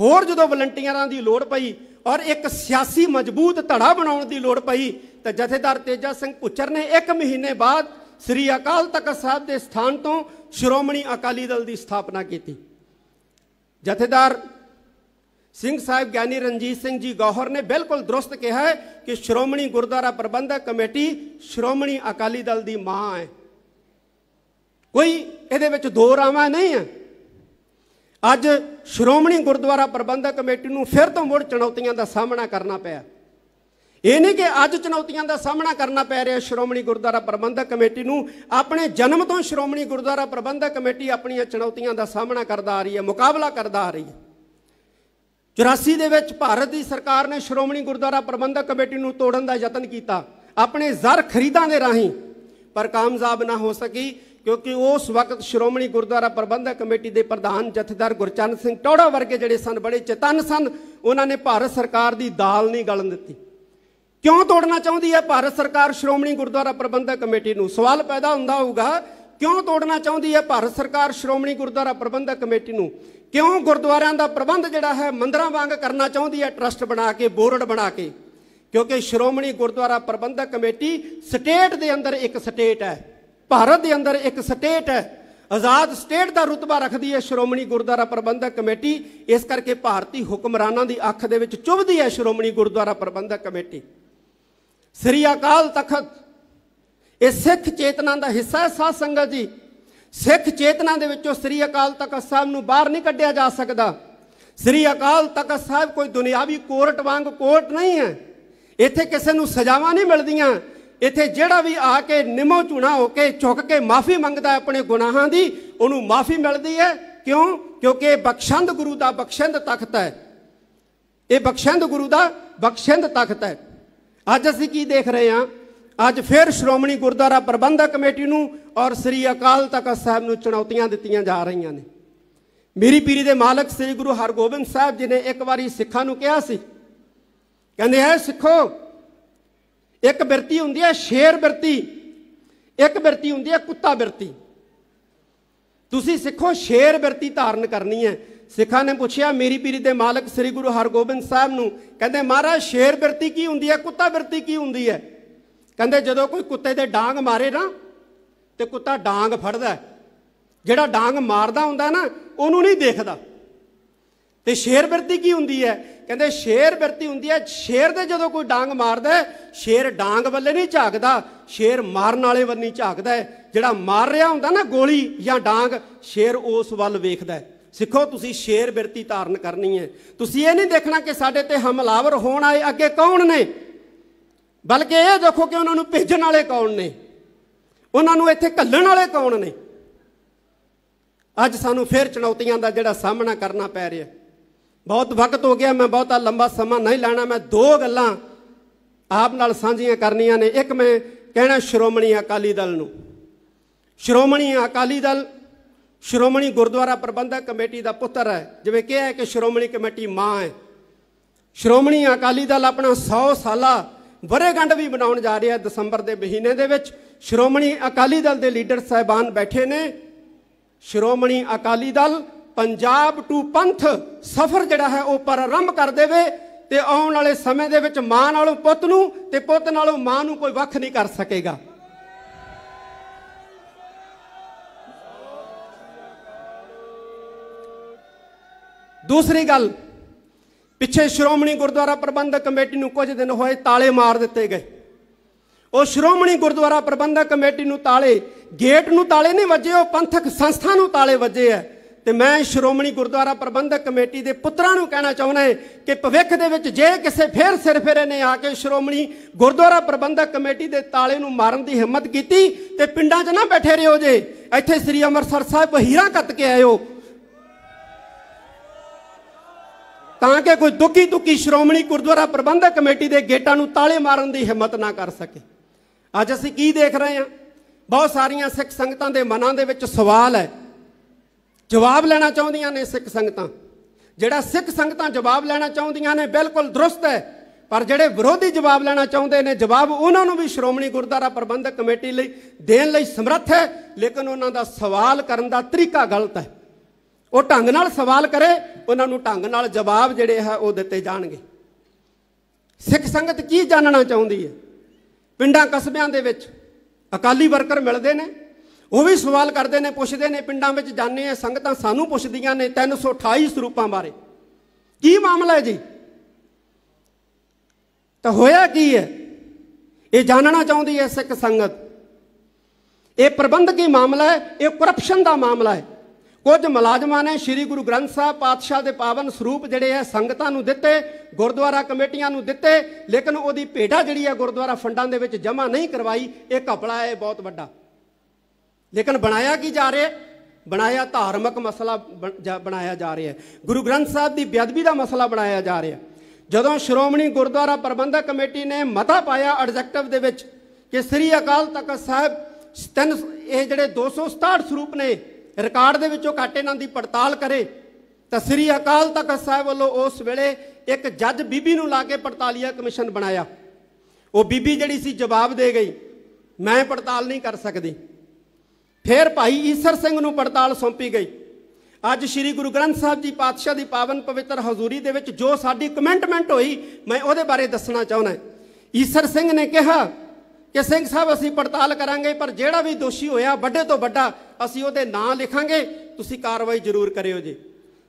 ਹੋਰ ਜਦੋਂ ਵਲੰਟੀਅਰਾਂ ਦੀ ਲੋੜ ਪਈ ਔਰ ਇੱਕ ਸਿਆਸੀ ਮਜ਼ਬੂਤ ਧੜਾ ਬਣਾਉਣ ਦੀ ਲੋੜ ਪਈ ਤਾਂ ਜਥੇਦਾਰ ਤੇਜਾ ਸਿੰਘ ਕੁਚਰ ਨੇ 1 ਮਹੀਨੇ ਬਾਅਦ ਸ੍ਰੀ ਅਕਾਲ ਤਖਤ ਸਾਹਿਬ ਦੇ ਸਥਾਨ ਤੋਂ ਸ਼੍ਰੋਮਣੀ ਅਕਾਲੀ ਦਲ ਦੀ ਸਥਾਪਨਾ ਕੀਤੀ ਜਥੇਦਾਰ ਸਿੰਘ ਸਾਹਿਬ ਗਿਆਨੀ ਰਣਜੀਤ ਸਿੰਘ ਜੀ ਗੌਹਰ ਨੇ ਬਿਲਕੁਲ ਦਰਸਤ ਕਿਹਾ ਹੈ ਕਿ ਸ਼੍ਰੋਮਣੀ ਗੁਰਦੁਆਰਾ ਪ੍ਰਬੰਧਕ ਕਮੇਟੀ ਸ਼੍ਰੋਮਣੀ ਅਕਾਲੀ ਦਲ ਦੀ ਮਾਂ ਹੈ ਕੋਈ ਇਹਦੇ ਵਿੱਚ ਦੋ ਰਾਵਾਂ ਨਹੀਂ ਹੈ ਅੱਜ ਸ਼੍ਰੋਮਣੀ ਗੁਰਦੁਆਰਾ ਪ੍ਰਬੰਧਕ ਕਮੇਟੀ ਨੂੰ ਫਿਰ ਤੋਂ ਮੁੜ ਚੁਣੌਤੀਆਂ ਦਾ ਸਾਹਮਣਾ ਕਰਨਾ ਪਿਆ ਇਹ ਨਹੀਂ ਕਿ ਅੱਜ ਚੁਣੌਤੀਆਂ ਦਾ ਸਾਹਮਣਾ ਕਰਨਾ ਪੈ ਰਿਹਾ ਸ਼੍ਰੋਮਣੀ ਗੁਰਦੁਆਰਾ ਪ੍ਰਬੰਧਕ ਕਮੇਟੀ ਨੂੰ ਆਪਣੇ ਜਨਮ ਤੋਂ ਸ਼੍ਰੋਮਣੀ ਗੁਰਦੁਆਰਾ ਪ੍ਰਬੰਧਕ ਕਮੇਟੀ ਆਪਣੀਆਂ ਚੁਣੌਤੀਆਂ ਦਾ ਸਾਹਮਣਾ ਕਰਦਾ ਆ ਰਹੀ ਹੈ ਮੁਕਾਬਲਾ ਕਰਦਾ ਆ ਰਹੀ ਹੈ 84 ਦੇ ਵਿੱਚ ਭਾਰਤ ਦੀ ਸਰਕਾਰ ਨੇ ਸ਼੍ਰੋਮਣੀ ਗੁਰਦੁਆਰਾ ਪ੍ਰਬੰਧਕ ਕਮੇਟੀ ਨੂੰ ਤੋੜਨ ਦਾ ਯਤਨ ਕੀਤਾ ਆਪਣੇ ਜ਼ਰ ਖਰੀਦਾਂ ਦੇ ਰਾਹੀਂ ਪਰ ਕਾਮਯਾਬ ਨਾ ਹੋ ਸਕੀ ਕਿਉਂਕਿ ਉਸ ਵਕਤ ਸ਼੍ਰੋਮਣੀ ਗੁਰਦੁਆਰਾ ਪ੍ਰਬੰਧਕ ਕਮੇਟੀ ਦੇ ਪ੍ਰਧਾਨ ਜਥੇਦਾਰ ਗੁਰਚੰਨ ਸਿੰਘ ਟੌੜਾ ਵਰਗੇ ਜਿਹੜੇ ਸਨ ਬੜੇ ਚੇਤਨ ਸਨ ਉਹਨਾਂ ਨੇ ਭਾਰਤ ਸਰਕਾਰ ਦੀ ਦਾਲ ਨਹੀਂ ਗਲਣ ਦਿੱਤੀ ਕਿਉਂ ਤੋੜਨਾ ਚਾਹੁੰਦੀ ਹੈ ਭਾਰਤ ਸਰਕਾਰ ਸ਼੍ਰੋਮਣੀ ਗੁਰਦੁਆਰਾ ਪ੍ਰਬੰਧਕ ਕਮੇਟੀ ਨੂੰ ਸਵਾਲ ਪੈਦਾ ਹੁੰਦਾ ਹੋਊਗਾ ਕਿਉਂ ਤੋੜਨਾ ਚਾਹੁੰਦੀ ਹੈ ਭਾਰਤ ਸਰਕਾਰ ਸ਼੍ਰੋਮਣੀ ਗੁਰਦੁਆਰਾ ਪ੍ਰਬੰਧਕ ਕਮੇਟੀ ਨੂੰ ਕਿਉਂ ਗੁਰਦੁਆਰਿਆਂ ਦਾ ਪ੍ਰਬੰਧ ਜਿਹੜਾ ਹੈ ਮੰਦਰਾਂ ਵਾਂਗ ਕਰਨਾ ਚਾਹੁੰਦੀ ਹੈ ਟਰਸਟ ਬਣਾ ਕੇ ਬੋਰਡ ਬਣਾ ਕੇ ਕਿਉਂਕਿ ਸ਼੍ਰੋਮਣੀ ਗੁਰਦੁਆਰਾ ਪ੍ਰਬੰਧਕ ਕਮੇਟੀ ਸਟੇਟ ਦੇ ਅੰਦਰ ਇੱਕ ਸਟੇਟ ਹੈ ਭਾਰਤ ਦੇ ਅੰਦਰ ਇੱਕ ਸਟੇਟ ਹੈ ਆਜ਼ਾਦ ਸਟੇਟ ਦਾ ਰੁਤਬਾ ਰੱਖਦੀ ਹੈ ਸ਼੍ਰੋਮਣੀ ਗੁਰਦੁਆਰਾ ਪ੍ਰਬੰਧਕ ਕਮੇਟੀ ਇਸ ਕਰਕੇ ਭਾਰਤੀ ਹੁਕਮਰਾਨਾਂ ਦੀ ਅੱਖ ਦੇ ਵਿੱਚ ਚੁਭਦੀ ਹੈ ਸ਼੍ਰੋਮਣੀ ਗੁਰਦੁਆਰਾ ਪ੍ਰਬੰਧਕ ਕਮੇਟੀ ਸ੍ਰੀ ਅਕਾਲ ਤਖਤ ਇਹ ਸਿੱਖ ਚੇਤਨਾ ਦਾ ਹਿੱਸਾ ਹੈ ਸਾਧ ਸੰਗਤ ਜੀ ਸਿੱਖ ਚੇਤਨਾ ਦੇ ਵਿੱਚੋਂ ਸ੍ਰੀ ਅਕਾਲ ਤਖਤ ਸਾਹਿਬ ਨੂੰ ਬਾਹਰ ਨਹੀਂ ਕੱਢਿਆ ਜਾ ਸਕਦਾ ਸ੍ਰੀ ਅਕਾਲ ਤਖਤ ਸਾਹਿਬ ਕੋਈ ਦੁਨਿਆਵੀ ਕੋਰਟ ਵਾਂਗ ਕੋਰਟ ਨਹੀਂ ਹੈ ਇੱਥੇ ਕਿਸੇ ਨੂੰ ਸਜ਼ਾਵਾਂ ਨਹੀਂ ਮਿਲਦੀਆਂ ਇੱਥੇ ਜਿਹੜਾ ਵੀ ਆ ਕੇ ਨਿਮੋ ਚੁਣਾ ਹੋ ਕੇ ਝੁੱਕ ਕੇ ਮਾਫੀ ਮੰਗਦਾ ਆਪਣੇ ਗੁਨਾਹਾਂ ਦੀ ਉਹਨੂੰ ਮਾਫੀ ਮਿਲਦੀ ਹੈ ਕਿਉਂ ਕਿਉਂਕਿ ਇਹ ਬਖਸ਼ੰਦ ਗੁਰੂ ਦਾ ਬਖਸ਼ੰਦ ਤਖਤ ਹੈ ਇਹ ਬਖਸ਼ੰਦ ਗੁਰੂ ਦਾ ਬਖਸ਼ੰਦ ਤਖਤ ਹੈ ਅੱਜ ਅਸੀਂ ਕੀ ਦੇਖ ਰਹੇ ਹਾਂ ਅੱਜ ਫਿਰ ਸ਼੍ਰੋਮਣੀ ਗੁਰਦੁਆਰਾ ਪ੍ਰਬੰਧਕ ਕਮੇਟੀ ਨੂੰ ਔਰ ਸ੍ਰੀ ਅਕਾਲ ਤਖਤ ਸਾਹਿਬ ਨੂੰ ਚੁਣੌਤੀਆਂ ਦਿੱਤੀਆਂ ਜਾ ਰਹੀਆਂ ਨੇ ਮੇਰੀ ਪੀਰੀ ਦੇ ਮਾਲਕ ਸ੍ਰੀ ਗੁਰੂ ਹਰਗੋਬਿੰਦ ਸਾਹਿਬ ਜੀ ਨੇ ਇੱਕ ਵਾਰੀ ਸਿੱਖਾਂ ਨੂੰ ਕਿਹਾ ਸੀ ਕਹਿੰਦੇ ਐ ਸਿੱਖੋ ਇੱਕ ਬਿਰਤੀ ਹੁੰਦੀ ਹੈ ਸ਼ੇਰ ਬਿਰਤੀ ਇੱਕ ਬਿਰਤੀ ਹੁੰਦੀ ਹੈ ਕੁੱਤਾ ਬਿਰਤੀ ਤੁਸੀਂ ਸਿੱਖੋ ਸ਼ੇਰ ਬਿਰਤੀ ਧਾਰਨ ਕਰਨੀ ਹੈ ਸਿੱਖਾਂ ਨੇ ਪੁੱਛਿਆ ਮੇਰੀ ਪੀਰੀ ਦੇ ਮਾਲਕ ਸ੍ਰੀ ਗੁਰੂ ਹਰਗੋਬਿੰਦ ਸਾਹਿਬ ਨੂੰ ਕਹਿੰਦੇ ਮਹਾਰਾਜ ਸ਼ੇਰ ਬਿਰਤੀ ਕੀ ਹੁੰਦੀ ਹੈ ਕੁੱਤਾ ਬਿਰਤੀ ਕੀ ਹੁੰਦੀ ਹੈ ਕਹਿੰਦੇ ਜਦੋਂ ਕੋਈ ਕੁੱਤੇ ਦੇ ਡਾਂਗ ਮਾਰੇ ਨਾ ਤੇ ਕੁੱਤਾ ਡਾਂਗ ਫੜਦਾ ਜਿਹੜਾ ਡਾਂਗ ਮਾਰਦਾ ਹੁੰਦਾ ਨਾ ਉਹਨੂੰ ਨਹੀਂ ਦੇਖਦਾ ਤੇ ਸ਼ੇਰ ਵਰਤੀ ਕੀ ਹੁੰਦੀ ਹੈ ਕਹਿੰਦੇ ਸ਼ੇਰ ਵਰਤੀ ਹੁੰਦੀ ਹੈ ਸ਼ੇਰ ਦੇ ਜਦੋਂ ਕੋਈ ਡਾਂਗ ਮਾਰਦਾ ਸ਼ੇਰ ਡਾਂਗ ਵੱਲੇ ਨਹੀਂ ਝਾਕਦਾ ਸ਼ੇਰ ਮਾਰਨ ਵਾਲੇ ਵੱਲ ਨਹੀਂ ਝਾਕਦਾ ਜਿਹੜਾ ਮਾਰ ਰਿਹਾ ਹੁੰਦਾ ਨਾ ਗੋਲੀ ਜਾਂ ਡਾਂਗ ਸ਼ੇਰ ਉਸ ਵੱਲ ਵੇਖਦਾ ਸਿੱਖੋ ਤੁਸੀਂ ਸ਼ੇਰ ਵਰਤੀ ਧਾਰਨ ਕਰਨੀ ਹੈ ਤੁਸੀਂ ਇਹ ਨਹੀਂ ਦੇਖਣਾ ਕਿ ਸਾਡੇ ਤੇ ਹਮਲਾਵਰ ਹੋਣ ਆਏ ਅੱਗੇ ਕੌਣ ਨੇ ਬਲਕਿ ਇਹ ਦੇਖੋ ਕਿ ਉਹਨਾਂ ਨੂੰ ਭੇਜਣ ਵਾਲੇ ਕੌਣ ਨੇ ਉਹਨਾਂ ਨੂੰ ਇੱਥੇ ਘੱਲਣ ਵਾਲੇ ਕੌਣ ਨੇ ਅੱਜ ਸਾਨੂੰ ਫੇਰ ਚੁਣੌਤੀਆਂ ਦਾ ਜਿਹੜਾ ਸਾਹਮਣਾ ਕਰਨਾ ਪੈ ਰਿਹਾ ਬਹੁਤ ਵਕਤ ਹੋ ਗਿਆ ਮੈਂ ਬਹੁਤਾ ਲੰਬਾ ਸਮਾਂ ਨਹੀਂ ਲੈਣਾ ਮੈਂ ਦੋ ਗੱਲਾਂ ਆਪ ਨਾਲ ਸਾਂਝੀਆਂ ਕਰਨੀਆਂ ਨੇ ਇੱਕ ਮੈਂ ਕਹਿਣਾ ਸ਼੍ਰੋਮਣੀ ਅਕਾਲੀ ਦਲ ਨੂੰ ਸ਼੍ਰੋਮਣੀ ਅਕਾਲੀ ਦਲ ਸ਼੍ਰੋਮਣੀ ਗੁਰਦੁਆਰਾ ਪ੍ਰਬੰਧਕ ਕਮੇਟੀ ਦਾ ਪੁੱਤਰ ਹੈ ਜਿਵੇਂ ਕਿਹਾ ਹੈ ਕਿ ਸ਼੍ਰੋਮਣੀ ਕਮੇਟੀ ਮਾਂ ਹੈ ਸ਼੍ਰੋਮਣੀ ਅਕਾਲੀ ਦਲ ਆਪਣਾ 100 ਸਾਲਾ ਵਰੇਗੰਢ ਵੀ ਮਨਾਉਣ ਜਾ ਰਿਹਾ ਦਸੰਬਰ ਦੇ ਮਹੀਨੇ ਦੇ ਵਿੱਚ ਸ਼੍ਰੋਮਣੀ ਅਕਾਲੀ ਦਲ ਦੇ ਲੀਡਰ ਸਹਿਬਾਨ ਬੈਠੇ ਨੇ ਸ਼੍ਰੋਮਣੀ ਅਕਾਲੀ ਦਲ ਪੰਜਾਬ ਟੂ ਪੰਥ ਸਫ਼ਰ ਜਿਹੜਾ ਹੈ ਉਹ ਪ੍ਰਾਰੰਭ ਕਰ ਦੇਵੇ ਤੇ ਆਉਣ ਵਾਲੇ ਸਮੇਂ ਦੇ ਵਿੱਚ ਮਾਂ ਨਾਲੋਂ ਪੁੱਤ ਨੂੰ ਤੇ ਪੁੱਤ ਨਾਲੋਂ ਮਾਂ ਨੂੰ ਕੋਈ ਵੱਖ ਨਹੀਂ ਕਰ ਸਕੇਗਾ ਦੂਸਰੀ ਗੱਲ ਪਿੱਛੇ ਸ਼੍ਰੋਮਣੀ ਗੁਰਦੁਆਰਾ ਪ੍ਰਬੰਧਕ ਕਮੇਟੀ ਨੂੰ ਕੁਝ ਦਿਨ ਹੋਏ ਤਾਲੇ ਮਾਰ ਦਿੱਤੇ ਗਏ ਉਹ ਸ਼੍ਰੋਮਣੀ ਗੁਰਦੁਆਰਾ ਪ੍ਰਬੰਧਕ ਕਮੇਟੀ ਨੂੰ ਤਾਲੇ ਗੇਟ ਨੂੰ ਤਾਲੇ ਨਹੀਂ ਵੱਜੇ ਉਹ ਪੰਥਕ ਸੰਸਥਾ ਨੂੰ ਤਾਲੇ ਵੱਜੇ ਆ ਤੇ ਮੈਂ ਸ਼੍ਰੋਮਣੀ ਗੁਰਦੁਆਰਾ ਪ੍ਰਬੰਧਕ ਕਮੇਟੀ ਦੇ ਪੁੱਤਰਾਂ ਨੂੰ ਕਹਿਣਾ ਚਾਹੁੰਦਾ ਹਾਂ ਕਿ ਭਵਿੱਖ ਦੇ ਵਿੱਚ ਜੇ ਕਿਸੇ ਫੇਰ ਸਿਰ ਫੇਰੇ ਨੇ ਆ ਕੇ ਸ਼੍ਰੋਮਣੀ ਗੁਰਦੁਆਰਾ ਪ੍ਰਬੰਧਕ ਕਮੇਟੀ ਦੇ ਤਾਲੇ ਨੂੰ ਮਾਰਨ ਦੀ ਹਿੰਮਤ ਕੀਤੀ ਤੇ ਪਿੰਡਾਂ 'ਚ ਨਾ ਬੈਠੇ ਰਹੋ ਜੇ ਇੱਥੇ ਸ੍ਰੀ ਅਮਰਸਰ ਸਾਹਿਬ ਹੀਰਾ ਕੱਤ ਕੇ ਆਇਓ ਤਾਂ ਕਿ ਕੋਈ ਦੁਖੀ ਦੁਖੀ ਸ਼੍ਰੋਮਣੀ ਗੁਰਦੁਆਰਾ ਪ੍ਰਬੰਧਕ ਕਮੇਟੀ ਦੇ ਗੇਟਾਂ ਨੂੰ ਤਾਲੇ ਮਾਰਨ ਦੀ ਹਿੰਮਤ ਨਾ ਕਰ ਸਕੇ ਅੱਜ ਅਸੀਂ ਕੀ ਦੇਖ ਰਹੇ ਹਾਂ ਬਹੁਤ ਸਾਰੀਆਂ ਸਿੱਖ ਸੰਗਤਾਂ ਦੇ ਮਨਾਂ ਦੇ ਵਿੱਚ ਸਵਾਲ ਹੈ ਜਵਾਬ ਲੈਣਾ ਚਾਹੁੰਦੀਆਂ ਨੇ ਸਿੱਖ ਸੰਗਤਾਂ ਜਿਹੜਾ ਸਿੱਖ ਸੰਗਤਾਂ ਜਵਾਬ ਲੈਣਾ ਚਾਹੁੰਦੀਆਂ ਨੇ ਬਿਲਕੁਲ ਦਰੁਸਤ ਹੈ ਪਰ ਜਿਹੜੇ ਵਿਰੋਧੀ ਜਵਾਬ ਲੈਣਾ ਚਾਹੁੰਦੇ ਨੇ ਜਵਾਬ ਉਹਨਾਂ ਨੂੰ ਵੀ ਸ਼੍ਰੋਮਣੀ ਗੁਰਦੁਆਰਾ ਪ੍ਰਬੰਧਕ ਕਮੇਟੀ ਲਈ ਦੇਣ ਲਈ ਸਮਰੱਥ ਹੈ ਲੇਕਿਨ ਉਹਨਾਂ ਦਾ ਸਵਾਲ ਕਰਨ ਦਾ ਤਰੀਕਾ ਗਲਤ ਹੈ ਉਹ ਢੰਗ ਨਾਲ ਸਵਾਲ ਕਰੇ ਉਹਨਾਂ ਨੂੰ ਢੰਗ ਨਾਲ ਜਵਾਬ ਜਿਹੜੇ ਹੈ ਉਹ ਦਿੱਤੇ ਜਾਣਗੇ ਸਿੱਖ ਸੰਗਤ ਕੀ ਜਾਣਨਾ ਚਾਹੁੰਦੀ ਹੈ ਪਿੰਡਾਂ ਕਸਬਿਆਂ ਦੇ ਵਿੱਚ ਅਕਾਲੀ ਵਰਕਰ ਮਿਲਦੇ ਨੇ ਉਹ ਵੀ ਸਵਾਲ ਕਰਦੇ ਨੇ ਪੁੱਛਦੇ ਨੇ ਪਿੰਡਾਂ ਵਿੱਚ ਜਾਣੇ ਆ ਸੰਗਤਾਂ ਸਾਨੂੰ ਪੁੱਛਦੀਆਂ ਨੇ 328 ਸਰੂਪਾਂ ਬਾਰੇ ਕੀ ਮਾਮਲਾ ਹੈ ਜੀ ਤਾਂ ਹੋਇਆ ਕੀ ਹੈ ਇਹ ਜਾਣਨਾ ਚਾਹੁੰਦੀ ਹੈ ਸਿੱਖ ਸੰਗਤ ਇਹ ਪ੍ਰਬੰਧਕੀ ਮਾਮਲਾ ਹੈ ਇਹ ਕਰਪਸ਼ਨ ਦਾ ਮਾਮਲਾ ਹੈ ਕੁਝ ਮੁਲਾਜ਼ਮਾਂ ਨੇ ਸ੍ਰੀ ਗੁਰੂ ਗ੍ਰੰਥ ਸਾਹਿਬ ਪਾਤਸ਼ਾਹ ਦੇ ਪਾਵਨ ਸਰੂਪ ਜਿਹੜੇ ਹੈ ਸੰਗਤਾਂ ਨੂੰ ਦਿੱਤੇ ਗੁਰਦੁਆਰਾ ਕਮੇਟੀਆਂ ਨੂੰ ਦਿੱਤੇ ਲੇਕਿਨ ਉਹਦੀ ਭੇਟਾ ਜਿਹੜੀ ਹੈ ਗੁਰਦੁਆਰਾ ਫੰਡਾਂ ਦੇ ਵਿੱਚ ਜਮ੍ਹਾਂ ਨਹੀਂ ਕਰਵਾਈ ਇਹ ਘਪਲਾ ਹੈ ਬਹੁਤ ਵੱਡਾ ਲੇਕਿਨ ਬਣਾਇਆ ਕੀ ਜਾ ਰਿਹਾ ਬਣਾਇਆ ਧਾਰਮਿਕ ਮਸਲਾ ਬਣਾਇਆ ਜਾ ਰਿਹਾ ਗੁਰੂ ਗ੍ਰੰਥ ਸਾਹਿਬ ਦੀ ਬੇਅਦਬੀ ਦਾ ਮਸਲਾ ਬਣਾਇਆ ਜਾ ਰਿਹਾ ਜਦੋਂ ਸ਼੍ਰੋਮਣੀ ਗੁਰਦੁਆਰਾ ਪ੍ਰਬੰਧਕ ਕਮੇਟੀ ਨੇ ਮਤਾ ਪਾਇਆ ਐਡਜੈਕਟਿਵ ਦੇ ਵਿੱਚ ਕਿ ਸ੍ਰੀ ਅਕਾਲ ਤਖਤ ਸਾਹਿਬ ਤਿੰਨ ਇਹ ਜਿਹੜੇ 267 ਸਰੂਪ ਨੇ ਰਿਕਾਰਡ ਦੇ ਵਿੱਚੋਂ ਘੱਟ ਇਹਨਾਂ ਦੀ ਪੜਤਾਲ ਕਰੇ ਤਾਂ ਸ੍ਰੀ ਅਕਾਲ ਤਖਤ ਸਾਹਿਬ ਵੱਲੋਂ ਉਸ ਵੇਲੇ ਇੱਕ ਜੱਜ ਬੀਬੀ ਨੂੰ ਲਾ ਕੇ ਪੜਤਾਲੀਆ ਕਮਿਸ਼ਨ ਬਣਾਇਆ ਉਹ ਬੀਬੀ ਜਿਹੜੀ ਸੀ ਜਵਾਬ ਦੇ ਗਈ ਮੈਂ ਪੜਤਾਲ ਨਹੀਂ ਕਰ ਸਕਦੀ ਫਿਰ ਭਾਈ ਈਸਰ ਸਿੰਘ ਨੂੰ ਪੜਤਾਲ ਸੌਂਪੀ ਗਈ ਅੱਜ ਸ੍ਰੀ ਗੁਰੂ ਗ੍ਰੰਥ ਸਾਹਿਬ ਜੀ ਪਾਤਸ਼ਾਹ ਦੀ ਪਾਵਨ ਪਵਿੱਤਰ ਹਜ਼ੂਰੀ ਦੇ ਵਿੱਚ ਜੋ ਸਾਡੀ ਕਮੈਂਟਮੈਂਟ ਹੋਈ ਮੈਂ ਉਹਦੇ ਬਾਰੇ ਦੱਸਣਾ ਚਾਹੁੰਦਾ ਈਸਰ ਸਿੰਘ ਨੇ ਕਿਹਾ ਕਿ ਸਿੰਘ ਸਾਹਿਬ ਅਸੀਂ ਪੜਤਾਲ ਕਰਾਂਗੇ ਪਰ ਜਿਹੜਾ ਵੀ ਦੋਸ਼ੀ ਹੋਇਆ ਵੱਡੇ ਤੋਂ ਵੱਡਾ ਅਸੀਂ ਉਹਦੇ ਨਾਂ ਲਿਖਾਂਗੇ ਤੁਸੀਂ ਕਾਰਵਾਈ ਜ਼ਰੂਰ ਕਰਿਓ ਜੀ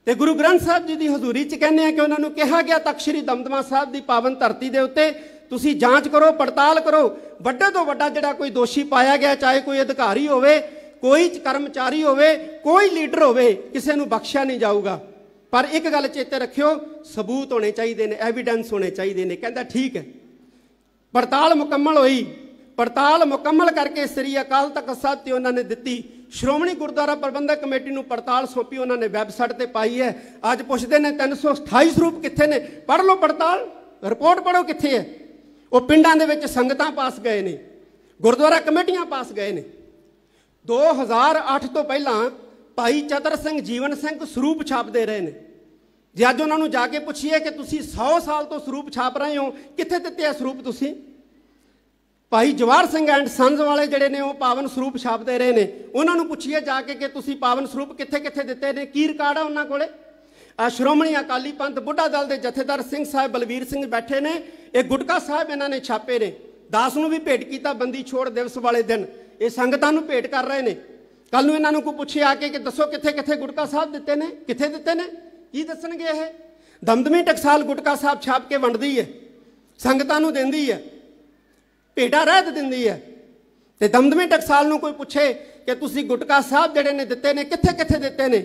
ਤੇ ਗੁਰੂ ਗ੍ਰੰਥ ਸਾਹਿਬ ਜੀ ਦੀ ਹਜ਼ੂਰੀ 'ਚ ਕਹਿੰਦੇ ਆ ਕਿ ਉਹਨਾਂ ਨੂੰ ਕਿਹਾ ਗਿਆ ਤਖ ਸ੍ਰੀ ਦਮਦਮਾ ਸਾਹਿਬ ਦੀ ਪਾਵਨ ਧਰਤੀ ਦੇ ਉੱਤੇ ਤੁਸੀਂ ਜਾਂਚ ਕਰੋ ਪੜਤਾਲ ਕਰੋ ਵੱਡੇ ਤੋਂ ਵੱਡਾ ਜਿਹੜਾ ਕੋਈ ਦੋਸ਼ੀ ਪਾਇਆ ਗਿਆ ਚਾਹੇ ਕੋਈ ਅਧਿਕਾਰੀ ਹੋਵੇ ਕੋਈ ਕਰਮਚਾਰੀ ਹੋਵੇ ਕੋਈ ਲੀਡਰ ਹੋਵੇ ਕਿਸੇ ਨੂੰ ਬਖਸ਼ਿਆ ਨਹੀਂ ਜਾਊਗਾ ਪਰ ਇੱਕ ਗੱਲ ਚੇਤੇ ਰੱਖਿਓ ਸਬੂਤ ਹੋਣੇ ਚਾਹੀਦੇ ਨੇ ਐਵੀਡੈਂਸ ਹੋਣੇ ਚਾਹੀਦੇ ਨੇ ਕਹਿੰਦਾ ਠੀਕ ਹੈ ਪੜਤਾਲ ਮੁਕੰਮਲ ਹੋਈ ਪੜਤਾਲ ਮੁਕੰਮਲ ਕਰਕੇ ਸ੍ਰੀ ਅਕਾਲ ਤਖਤ ਸਾਹਿਬ ਤੇ ਉਹਨਾਂ ਨੇ ਦਿੱਤੀ ਸ਼੍ਰੋਮਣੀ ਗੁਰਦੁਆਰਾ ਪ੍ਰਬੰਧਕ ਕਮੇਟੀ ਨੂੰ ਪੜਤਾਲ ਸੌਂਪੀ ਉਹਨਾਂ ਨੇ ਵੈਬਸਾਈਟ ਤੇ ਪਾਈ ਹੈ ਅੱਜ ਪੁੱਛਦੇ ਨੇ 328 ਸਰੂਪ ਕਿੱਥੇ ਨੇ ਪੜ ਲਓ ਪੜਤਾਲ ਰਿਪੋਰਟ ਪੜੋ ਕਿੱਥੇ ਹੈ ਉਹ ਪਿੰਡਾਂ ਦੇ ਵਿੱਚ ਸੰਗਤਾਂ ਪਾਸ ਗਏ ਨੇ ਗੁਰਦੁਆਰਾ ਕਮੇਟੀਆਂ ਪਾਸ ਗਏ ਨੇ 2008 ਤੋਂ ਪਹਿਲਾਂ ਭਾਈ ਚਤਰ ਸਿੰਘ ਜੀਵਨ ਸਿੰਘ ਸਰੂਪ ਛਾਪਦੇ ਰਹੇ ਨੇ ਜੇ ਅੱਜ ਉਹਨਾਂ ਨੂੰ ਜਾ ਕੇ ਪੁੱਛੀਏ ਕਿ ਤੁਸੀਂ 100 ਸਾਲ ਤੋਂ ਸਰੂਪ ਛਾਪ ਰਹੇ ਹੋ ਕਿੱਥੇ ਦਿੱਤੇ ਆ ਸਰੂਪ ਤੁਸੀਂ ਭਾਈ ਜਵਾਰ ਸਿੰਘ ਐਂਡ ਸੰਸ ਵਾਲੇ ਜਿਹੜੇ ਨੇ ਉਹ ਪਾਵਨ ਸਰੂਪ ਛਾਪਦੇ ਰਹੇ ਨੇ ਉਹਨਾਂ ਨੂੰ ਪੁੱਛੀਏ ਜਾ ਕੇ ਕਿ ਤੁਸੀਂ ਪਾਵਨ ਸਰੂਪ ਕਿੱਥੇ ਕਿੱਥੇ ਦਿੱਤੇ ਨੇ ਕੀ ਰਿਕਾਰਡ ਆ ਉਹਨਾਂ ਕੋਲੇ ਆ ਸ਼੍ਰੋਮਣੀ ਅਕਾਲੀ ਪੰਥ ਬੁੱਢਾ ਦਲ ਦੇ ਜਥੇਦਾਰ ਸਿੰਘ ਸਾਹਿਬ ਬਲਵੀਰ ਸਿੰਘ ਬੈਠੇ ਨੇ ਇਹ ਗੁਟਕਾ ਸਾਹਿਬ ਇਹਨਾਂ ਨੇ ਛਾਪੇ ਨੇ ਦਾਸ ਨੂੰ ਵੀ ਭੇਟ ਕੀਤਾ ਬੰਦੀ ਛੋੜ ਦਿਵਸ ਵਾਲੇ ਦਿਨ ਇਹ ਸੰਗਤਾਂ ਨੂੰ ਭੇਟ ਕਰ ਰਹੇ ਨੇ ਕੱਲ ਨੂੰ ਇਹਨਾਂ ਨੂੰ ਕੋ ਪੁੱਛੇ ਆ ਕੇ ਕਿ ਦੱਸੋ ਕਿੱਥੇ ਕਿੱਥੇ ਗੁਟਕਾ ਸਾਹਿਬ ਦਿੱਤੇ ਨੇ ਕਿੱਥੇ ਦਿੱਤੇ ਨੇ ਕੀ ਦੱਸਣਗੇ ਇਹ ਦਮਦਮੀ ਟਕਸਾਲ ਗੁਟਕਾ ਸਾਹਿਬ ਛਾਪ ਕੇ ਵੰਡਦੀ ਹੈ ਸੰਗਤਾਂ ਨੂੰ ਦਿੰਦੀ ਹੈ ਭੇਟਾ ਰਹਿਤ ਦਿੰਦੀ ਹੈ ਤੇ ਦਮਦਮੇ ਟਕਸਾਲ ਨੂੰ ਕੋਈ ਪੁੱਛੇ ਕਿ ਤੁਸੀਂ ਗੁਟਕਾ ਸਾਹਿਬ ਜਿਹੜੇ ਨੇ ਦਿੱਤੇ ਨੇ ਕਿੱਥੇ ਕਿੱਥੇ ਦਿੱਤੇ ਨੇ